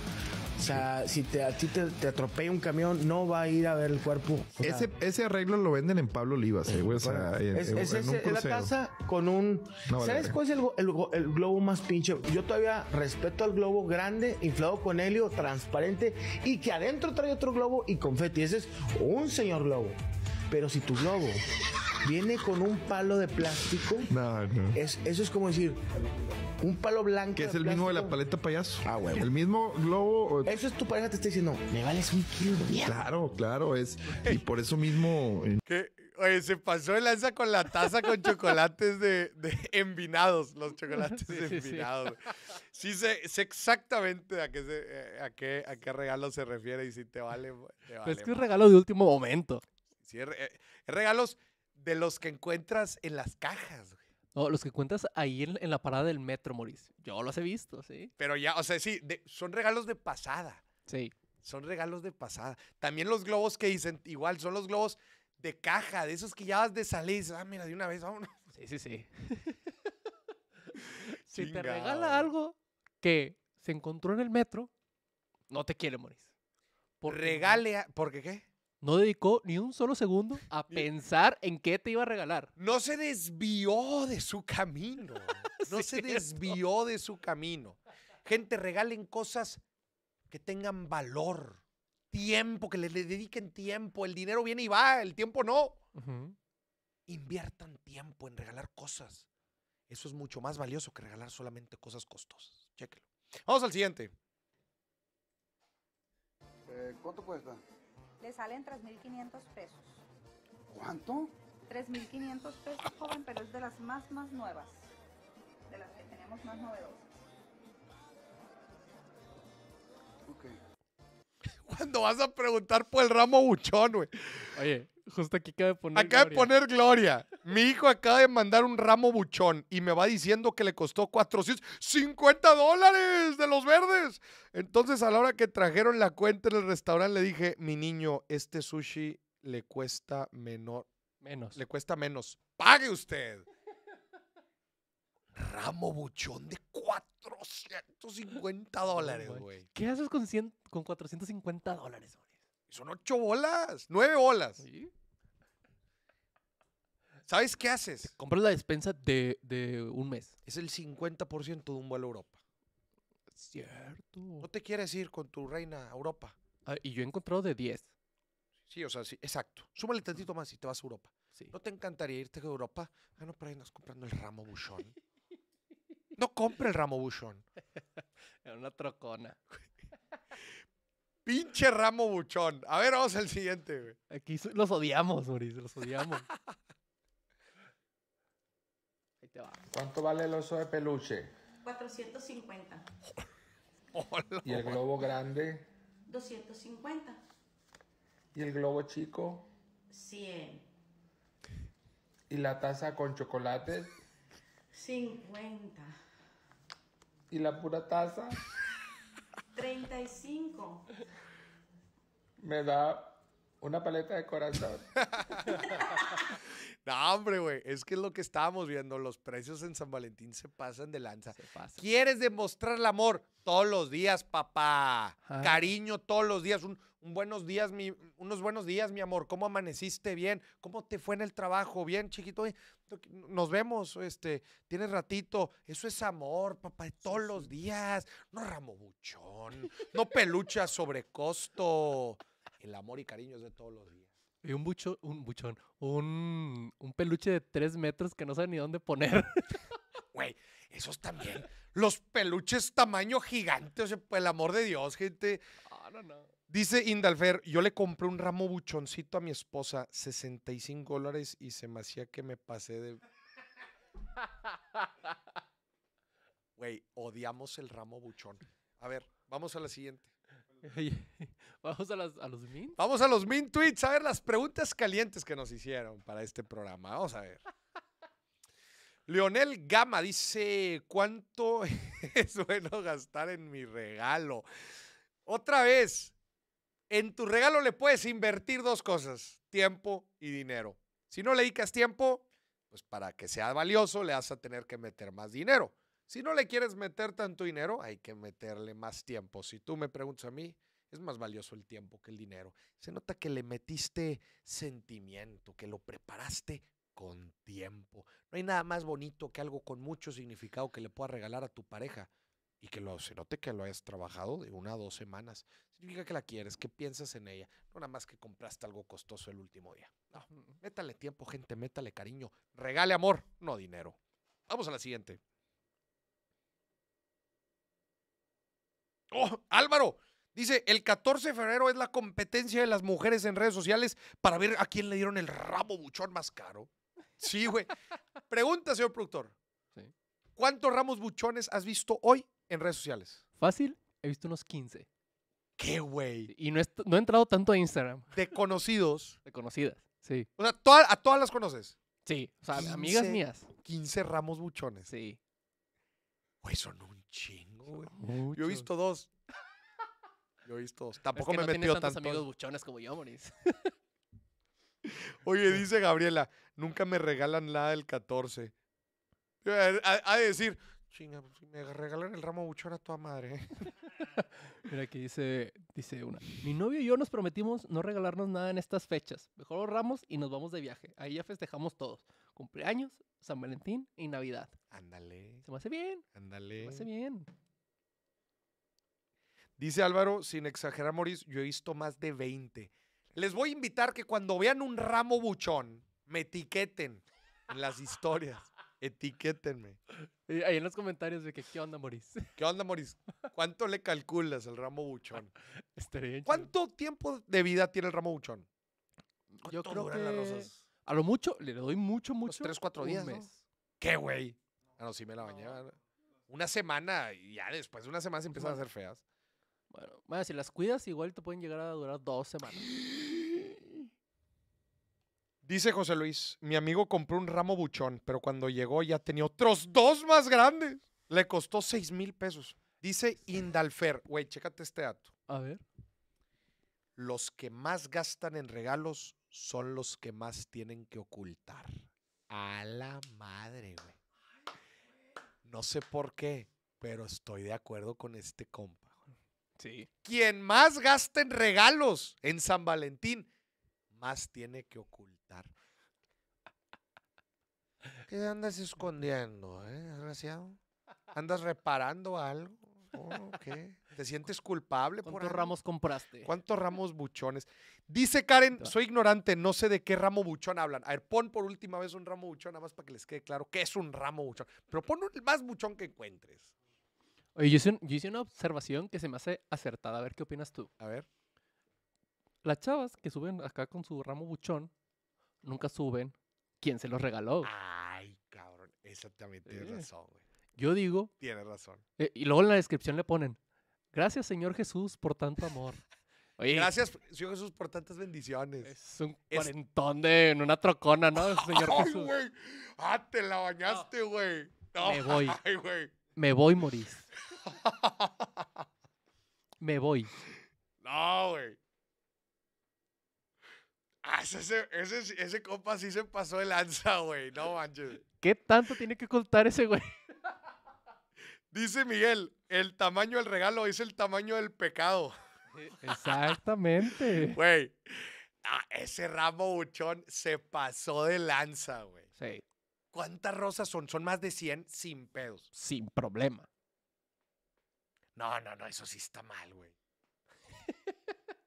O sea, si te, a ti te, atropella un camión, no va a ir a ver el cuerpo. ese, arreglo lo venden en Pablo Olivas, eh, güey. O sea, en, es, es, la casa con un. ¿Sabes cuál es el, globo más pinche? Yo todavía respeto al globo grande, inflado con helio, transparente, y que adentro trae otro globo y confeti. Ese es un señor globo. Pero si tu globo viene con un palo de plástico, eso es como decir un palo blanco. Que es el mismo de la paleta payaso. Ah, bueno. El mismo globo. Eso es tu pareja te está diciendo, me vales un kilo de mierda. Claro, claro, es. Y por eso mismo. Eh. Oye, se pasó el lanza con la taza con chocolates de, envinados, los chocolates de envinados. Sí, sé, exactamente eh, a qué, a, qué, regalo se refiere y si te vale. es que es regalo de último momento. Sí, es, eh, regalos de los que encuentras en las cajas los que cuentas ahí en, la parada del metro, Moris. Yo los he visto, sí. Pero ya, o sea, sí, son regalos de pasada. Sí. Son regalos de pasada. También los globos que dicen, igual, son los globos de caja, de esos que ya vas de salir y dices, ah, mira, de una vez, vámonos. Sí, sí, sí. *laughs* si te regala algo que se encontró en el metro, no te quiere, Moris. Regale, ¿por qué qué? no dedicó ni un solo segundo a pensar en qué te iba a regalar. No se desvió de su camino. *laughs* No se desvió de su camino. Gente, regalen cosas que tengan valor, tiempo, que le, dediquen tiempo. El dinero viene y va, el tiempo no. Inviertan tiempo en regalar cosas. Eso es mucho más valioso que regalar solamente cosas costosas. Chéquelo. Vamos al siguiente. Eh, ¿Cuánto cuesta? le salen 3.500 pesos. ¿Cuánto? 3.500 pesos, joven, pero es de las más, más nuevas. De las que tenemos más novedosas. Ok. *laughs* Cuando vas a preguntar por el ramo buchón, güey. Oye, justo aquí acaba de poner. Acaba de poner Gloria. Mi hijo acaba de mandar un ramo buchón y me va diciendo que le costó 450 dólares de los verdes. Entonces, a la hora que trajeron la cuenta en el restaurante, le dije, mi niño, este sushi le cuesta menor. Menos. Le cuesta menos. Pague usted. Ramo buchón de 450 dólares, güey. ¿Qué haces con, con 450 dólares, güey? Son ocho bolas, nueve bolas. ¿Sabes qué haces? Compras la despensa de, un mes. Es el 50% de un vuelo a Europa. Cierto. No te quieres ir con tu reina a Europa. Ah, y yo he encontrado de 10. Sí, o sea, sí, exacto. Súmale tantito más y te vas a Europa. Sí. ¿No te encantaría irte a Europa? Ah, no, pero ahí andas comprando el ramo buchón. *laughs* no compre el ramo buchón. *laughs* una trocona. Pinche ramo buchón. A ver, vamos al siguiente, güey. Aquí los odiamos, Mauricio, los odiamos. *laughs* ¿Cuánto vale el oso de peluche? 450. ¿Y el globo grande? 250. ¿Y el globo chico? 100. ¿Y la taza con chocolate? 50. ¿Y la pura taza? 35. Me da una paleta de corazón. *laughs* No, hombre, güey, es que es lo que estábamos viendo. Los precios en San Valentín se pasan de lanza. ¿Quieres demostrar el amor? Todos los días, papá. Cariño todos los días. Un, buenos días, unos buenos días, mi amor. ¿Cómo amaneciste? Bien. ¿Cómo te fue en el trabajo? Bien, chiquito. Nos vemos, este, tienes ratito. Eso es amor, papá, todos los días. No ramobuchón, no pelucha sobre costo. El amor y cariño es de todos los días. Y un bucho, un buchón, un, peluche de tres metros que no sabe ni dónde poner. *laughs* Güey, esos también. Los peluches tamaño gigante, o sea, por el amor de Dios, gente. Ah, Dice Indalfer, yo le compré un ramo buchoncito a mi esposa, 65 dólares, y se me hacía que me pasé de... *laughs* Güey, odiamos el ramo buchón. A ver, vamos a la siguiente. *laughs* vamos a, los min. Vamos a los min tweets a ver las preguntas calientes que nos hicieron para este programa. Vamos a ver. Leonel Gama dice, ¿cuánto *laughs* es bueno gastar en mi regalo? Otra vez, en tu regalo le puedes invertir dos cosas, tiempo y dinero. Si no le dedicas tiempo, pues para que sea valioso le vas a tener que meter más dinero. Si no le quieres meter tanto dinero, hay que meterle más tiempo. Si tú me preguntas a mí, es más valioso el tiempo que el dinero. Se nota que le metiste sentimiento, que lo preparaste con tiempo. No hay nada más bonito que algo con mucho significado que le puedas regalar a tu pareja y que lo, se note que lo hayas trabajado de una a dos semanas. Significa que la quieres, que piensas en ella, no nada más que compraste algo costoso el último día. No, métale tiempo, gente, métale cariño, regale amor, no dinero. Vamos a la siguiente. Oh, Álvaro, dice, el 14 de febrero es la competencia de las mujeres en redes sociales para ver a quién le dieron el ramo buchón más caro. Sí, güey. Pregunta, señor productor. Sí. ¿Cuántos ramos buchones has visto hoy en redes sociales? Fácil, he visto unos 15. ¿Qué, güey? Y no he, entrado tanto a Instagram. De conocidos. *laughs* De conocidas, sí. O sea, a todas las conoces. Sí, o sea, amigas mías. 15 ramos buchones. Sí. Güey, son un chingo, güey. *laughs* Yo he visto dos. Yo he visto dos. Tampoco me no metido tantos amigos buchones como yo, Moris. *laughs* Oye, dice Gabriela, nunca me regalan nada del 14. Eh, a, de decir, chinga, pues, me regalan el ramo buchón a toda madre. *laughs* Mira, aquí dice, dice una. Mi novio y yo nos prometimos no regalarnos nada en estas fechas. Mejor ahorramos y nos vamos de viaje. Ahí ya festejamos todos cumpleaños, San Valentín y Navidad. Ándale. Se me hace bien. Ándale. Se me hace bien. Dice Álvaro, sin exagerar, Moris, yo he visto más de 20. Les voy a invitar que cuando vean un ramo buchón, me etiqueten en las historias. *laughs* Etiquétenme. Ahí en los comentarios de que, ¿qué onda, Moris? *laughs* ¿Qué onda, Moris? ¿Cuánto le calculas el ramo buchón? *laughs* ¿Cuánto tiempo de vida tiene el ramo buchón? Yo creo que... Las rosas? A lo mucho, le doy mucho, mucho. tres, cuatro días. ¿Qué, güey? a ah, no, sí me la bañé. Una semana y ya después de una semana se empiezan a hacer feas. Bueno, bueno, si las cuidas, igual te pueden llegar a durar dos semanas. *gasps* Dice José Luis, mi amigo compró un ramo buchón, pero cuando llegó ya tenía otros dos más grandes. Le costó seis mil pesos. Dice Indalfer, güey, chécate este dato. A ver. Los que más gastan en regalos son los que más tienen que ocultar. A la madre, güey. No sé por qué, pero estoy de acuerdo con este compa. Sí. Quien más gasta en regalos en San Valentín, más tiene que ocultar. ¿Qué andas escondiendo, eh, desgraciado? ¿Andas reparando algo? o ¿Qué? Te sientes culpable. ¿Cuántos ramos compraste? ¿Cuántos ramos buchones? Dice Karen, soy ignorante, no sé de qué ramo buchón hablan. A ver, pon por última vez un ramo buchón, nada más para que les quede claro qué es un ramo buchón. Pero pon el más buchón que encuentres. Oye, yo hice, una observación que se me hace acertada. A ver, ¿qué opinas tú? A ver. Las chavas que suben acá con su ramo buchón, nunca suben quién se los regaló. Ay, cabrón, exactamente, tienes razón, güey. Yo digo. Tienes razón. Eh, y luego en la descripción le ponen, Gracias, Señor Jesús, por tanto amor. *laughs* Gracias, Señor Jesús, por tantas bendiciones. Es un cuarentón de en una trocona, ¿no, *laughs* Señor Ay, güey! ¡Ah, te la bañaste, güey! No. Me voy. *laughs* Ay, güey. Me voy, Moris. Me voy. No, güey. Ah, ese, ese, ese, compa sí se pasó de lanza, güey. No manches. ¿Qué tanto tiene que contar ese güey? Dice Miguel, el tamaño del regalo es el tamaño del pecado. *laughs* Exactamente. Güey, ah, ese ramo buchón se pasó de lanza, güey. Sí. ¿Cuántas rosas son? Son más de 100 sin pedos. Sin problema. No, no, no, eso sí está mal, güey. *laughs*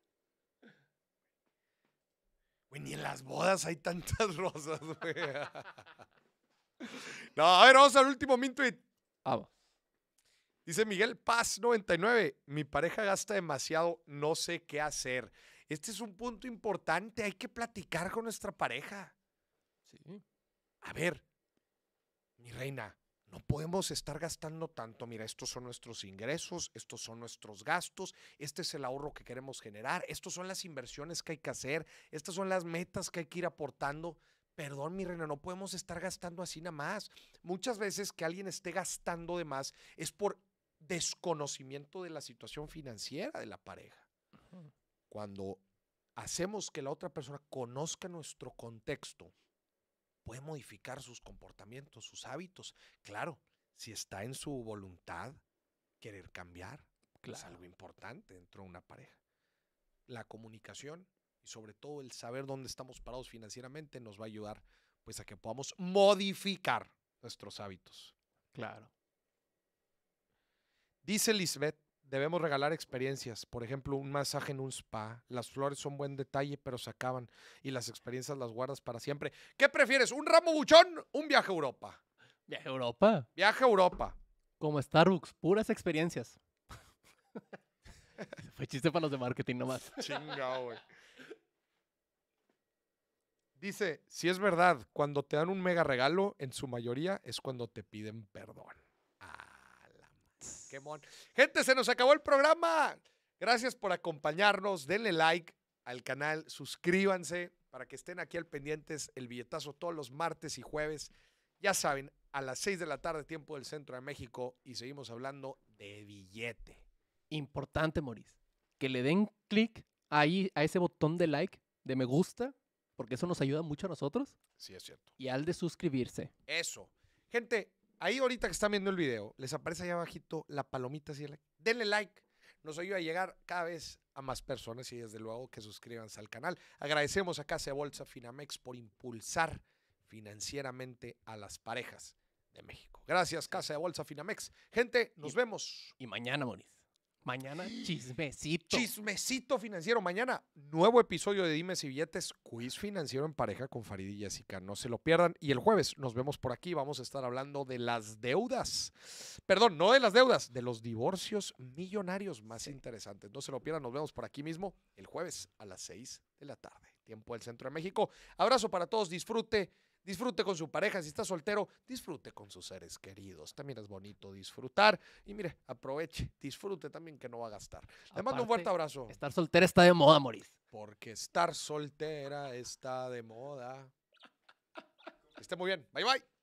Güey, ni en las bodas hay tantas rosas, güey. *laughs* no, a ver, vamos al último y Vamos. Dice Miguel Paz 99, mi pareja gasta demasiado, no sé qué hacer. Este es un punto importante, hay que platicar con nuestra pareja. Sí. A ver, mi reina, no podemos estar gastando tanto. Mira, estos son nuestros ingresos, estos son nuestros gastos, este es el ahorro que queremos generar, estas son las inversiones que hay que hacer, estas son las metas que hay que ir aportando. Perdón, mi reina, no podemos estar gastando así nada más. Muchas veces que alguien esté gastando de más es por desconocimiento de la situación financiera de la pareja. Cuando hacemos que la otra persona conozca nuestro contexto, puede modificar sus comportamientos, sus hábitos. Claro, si está en su voluntad querer cambiar, es algo importante dentro de una pareja. La comunicación y sobre todo el saber dónde estamos parados financieramente nos va a ayudar pues a que podamos modificar nuestros hábitos. Claro. Dice Lisbeth, debemos regalar experiencias, por ejemplo, un masaje en un spa. Las flores son buen detalle, pero se acaban y las experiencias las guardas para siempre. ¿Qué prefieres, un ramo buchón, un viaje a Europa? Viaje a Europa. Viaje a Europa. Como Starbucks, puras experiencias. *laughs* Fue chiste para los de marketing nomás. *laughs* Chinga, güey. Dice, si es verdad, cuando te dan un mega regalo, en su mayoría es cuando te piden perdón. Gente, se nos acabó el programa. Gracias por acompañarnos. Denle like al canal, suscríbanse para que estén aquí al pendientes el billetazo todos los martes y jueves. Ya saben, a las 6 de la tarde, tiempo del centro de México, y seguimos hablando de billete. Importante, Maurice. que le den clic ahí a ese botón de like, de me gusta, porque eso nos ayuda mucho a nosotros. Sí, es cierto. Y al de suscribirse. Eso. Gente, ahí ahorita que están viendo el video, les aparece ahí abajito la palomita, así, denle like, nos ayuda a llegar cada vez a más personas y desde luego que suscribanse al canal. Agradecemos a Casa de Bolsa Finamex por impulsar financieramente a las parejas de México. Gracias, Casa de Bolsa Finamex. Gente, nos vemos. Y mañana, Moniz. Mañana chismecito. Chismecito financiero. Mañana nuevo episodio de Dimes y Billetes, quiz financiero en pareja con Farid y Jessica. No se lo pierdan. Y el jueves nos vemos por aquí. Vamos a estar hablando de las deudas. Perdón, no de las deudas, de los divorcios millonarios más interesantes. No se lo pierdan. Nos vemos por aquí mismo el jueves a las 6 de la tarde. Tiempo del Centro de México. Abrazo para todos. Disfrute Disfrute con su pareja. Si está soltero, disfrute con sus seres queridos. También es bonito disfrutar. Y mire, aproveche, disfrute también que no va a gastar. Le mando un fuerte abrazo. Estar soltera está de moda, Moris. Porque estar soltera está de moda. esté muy bien. Bye, bye.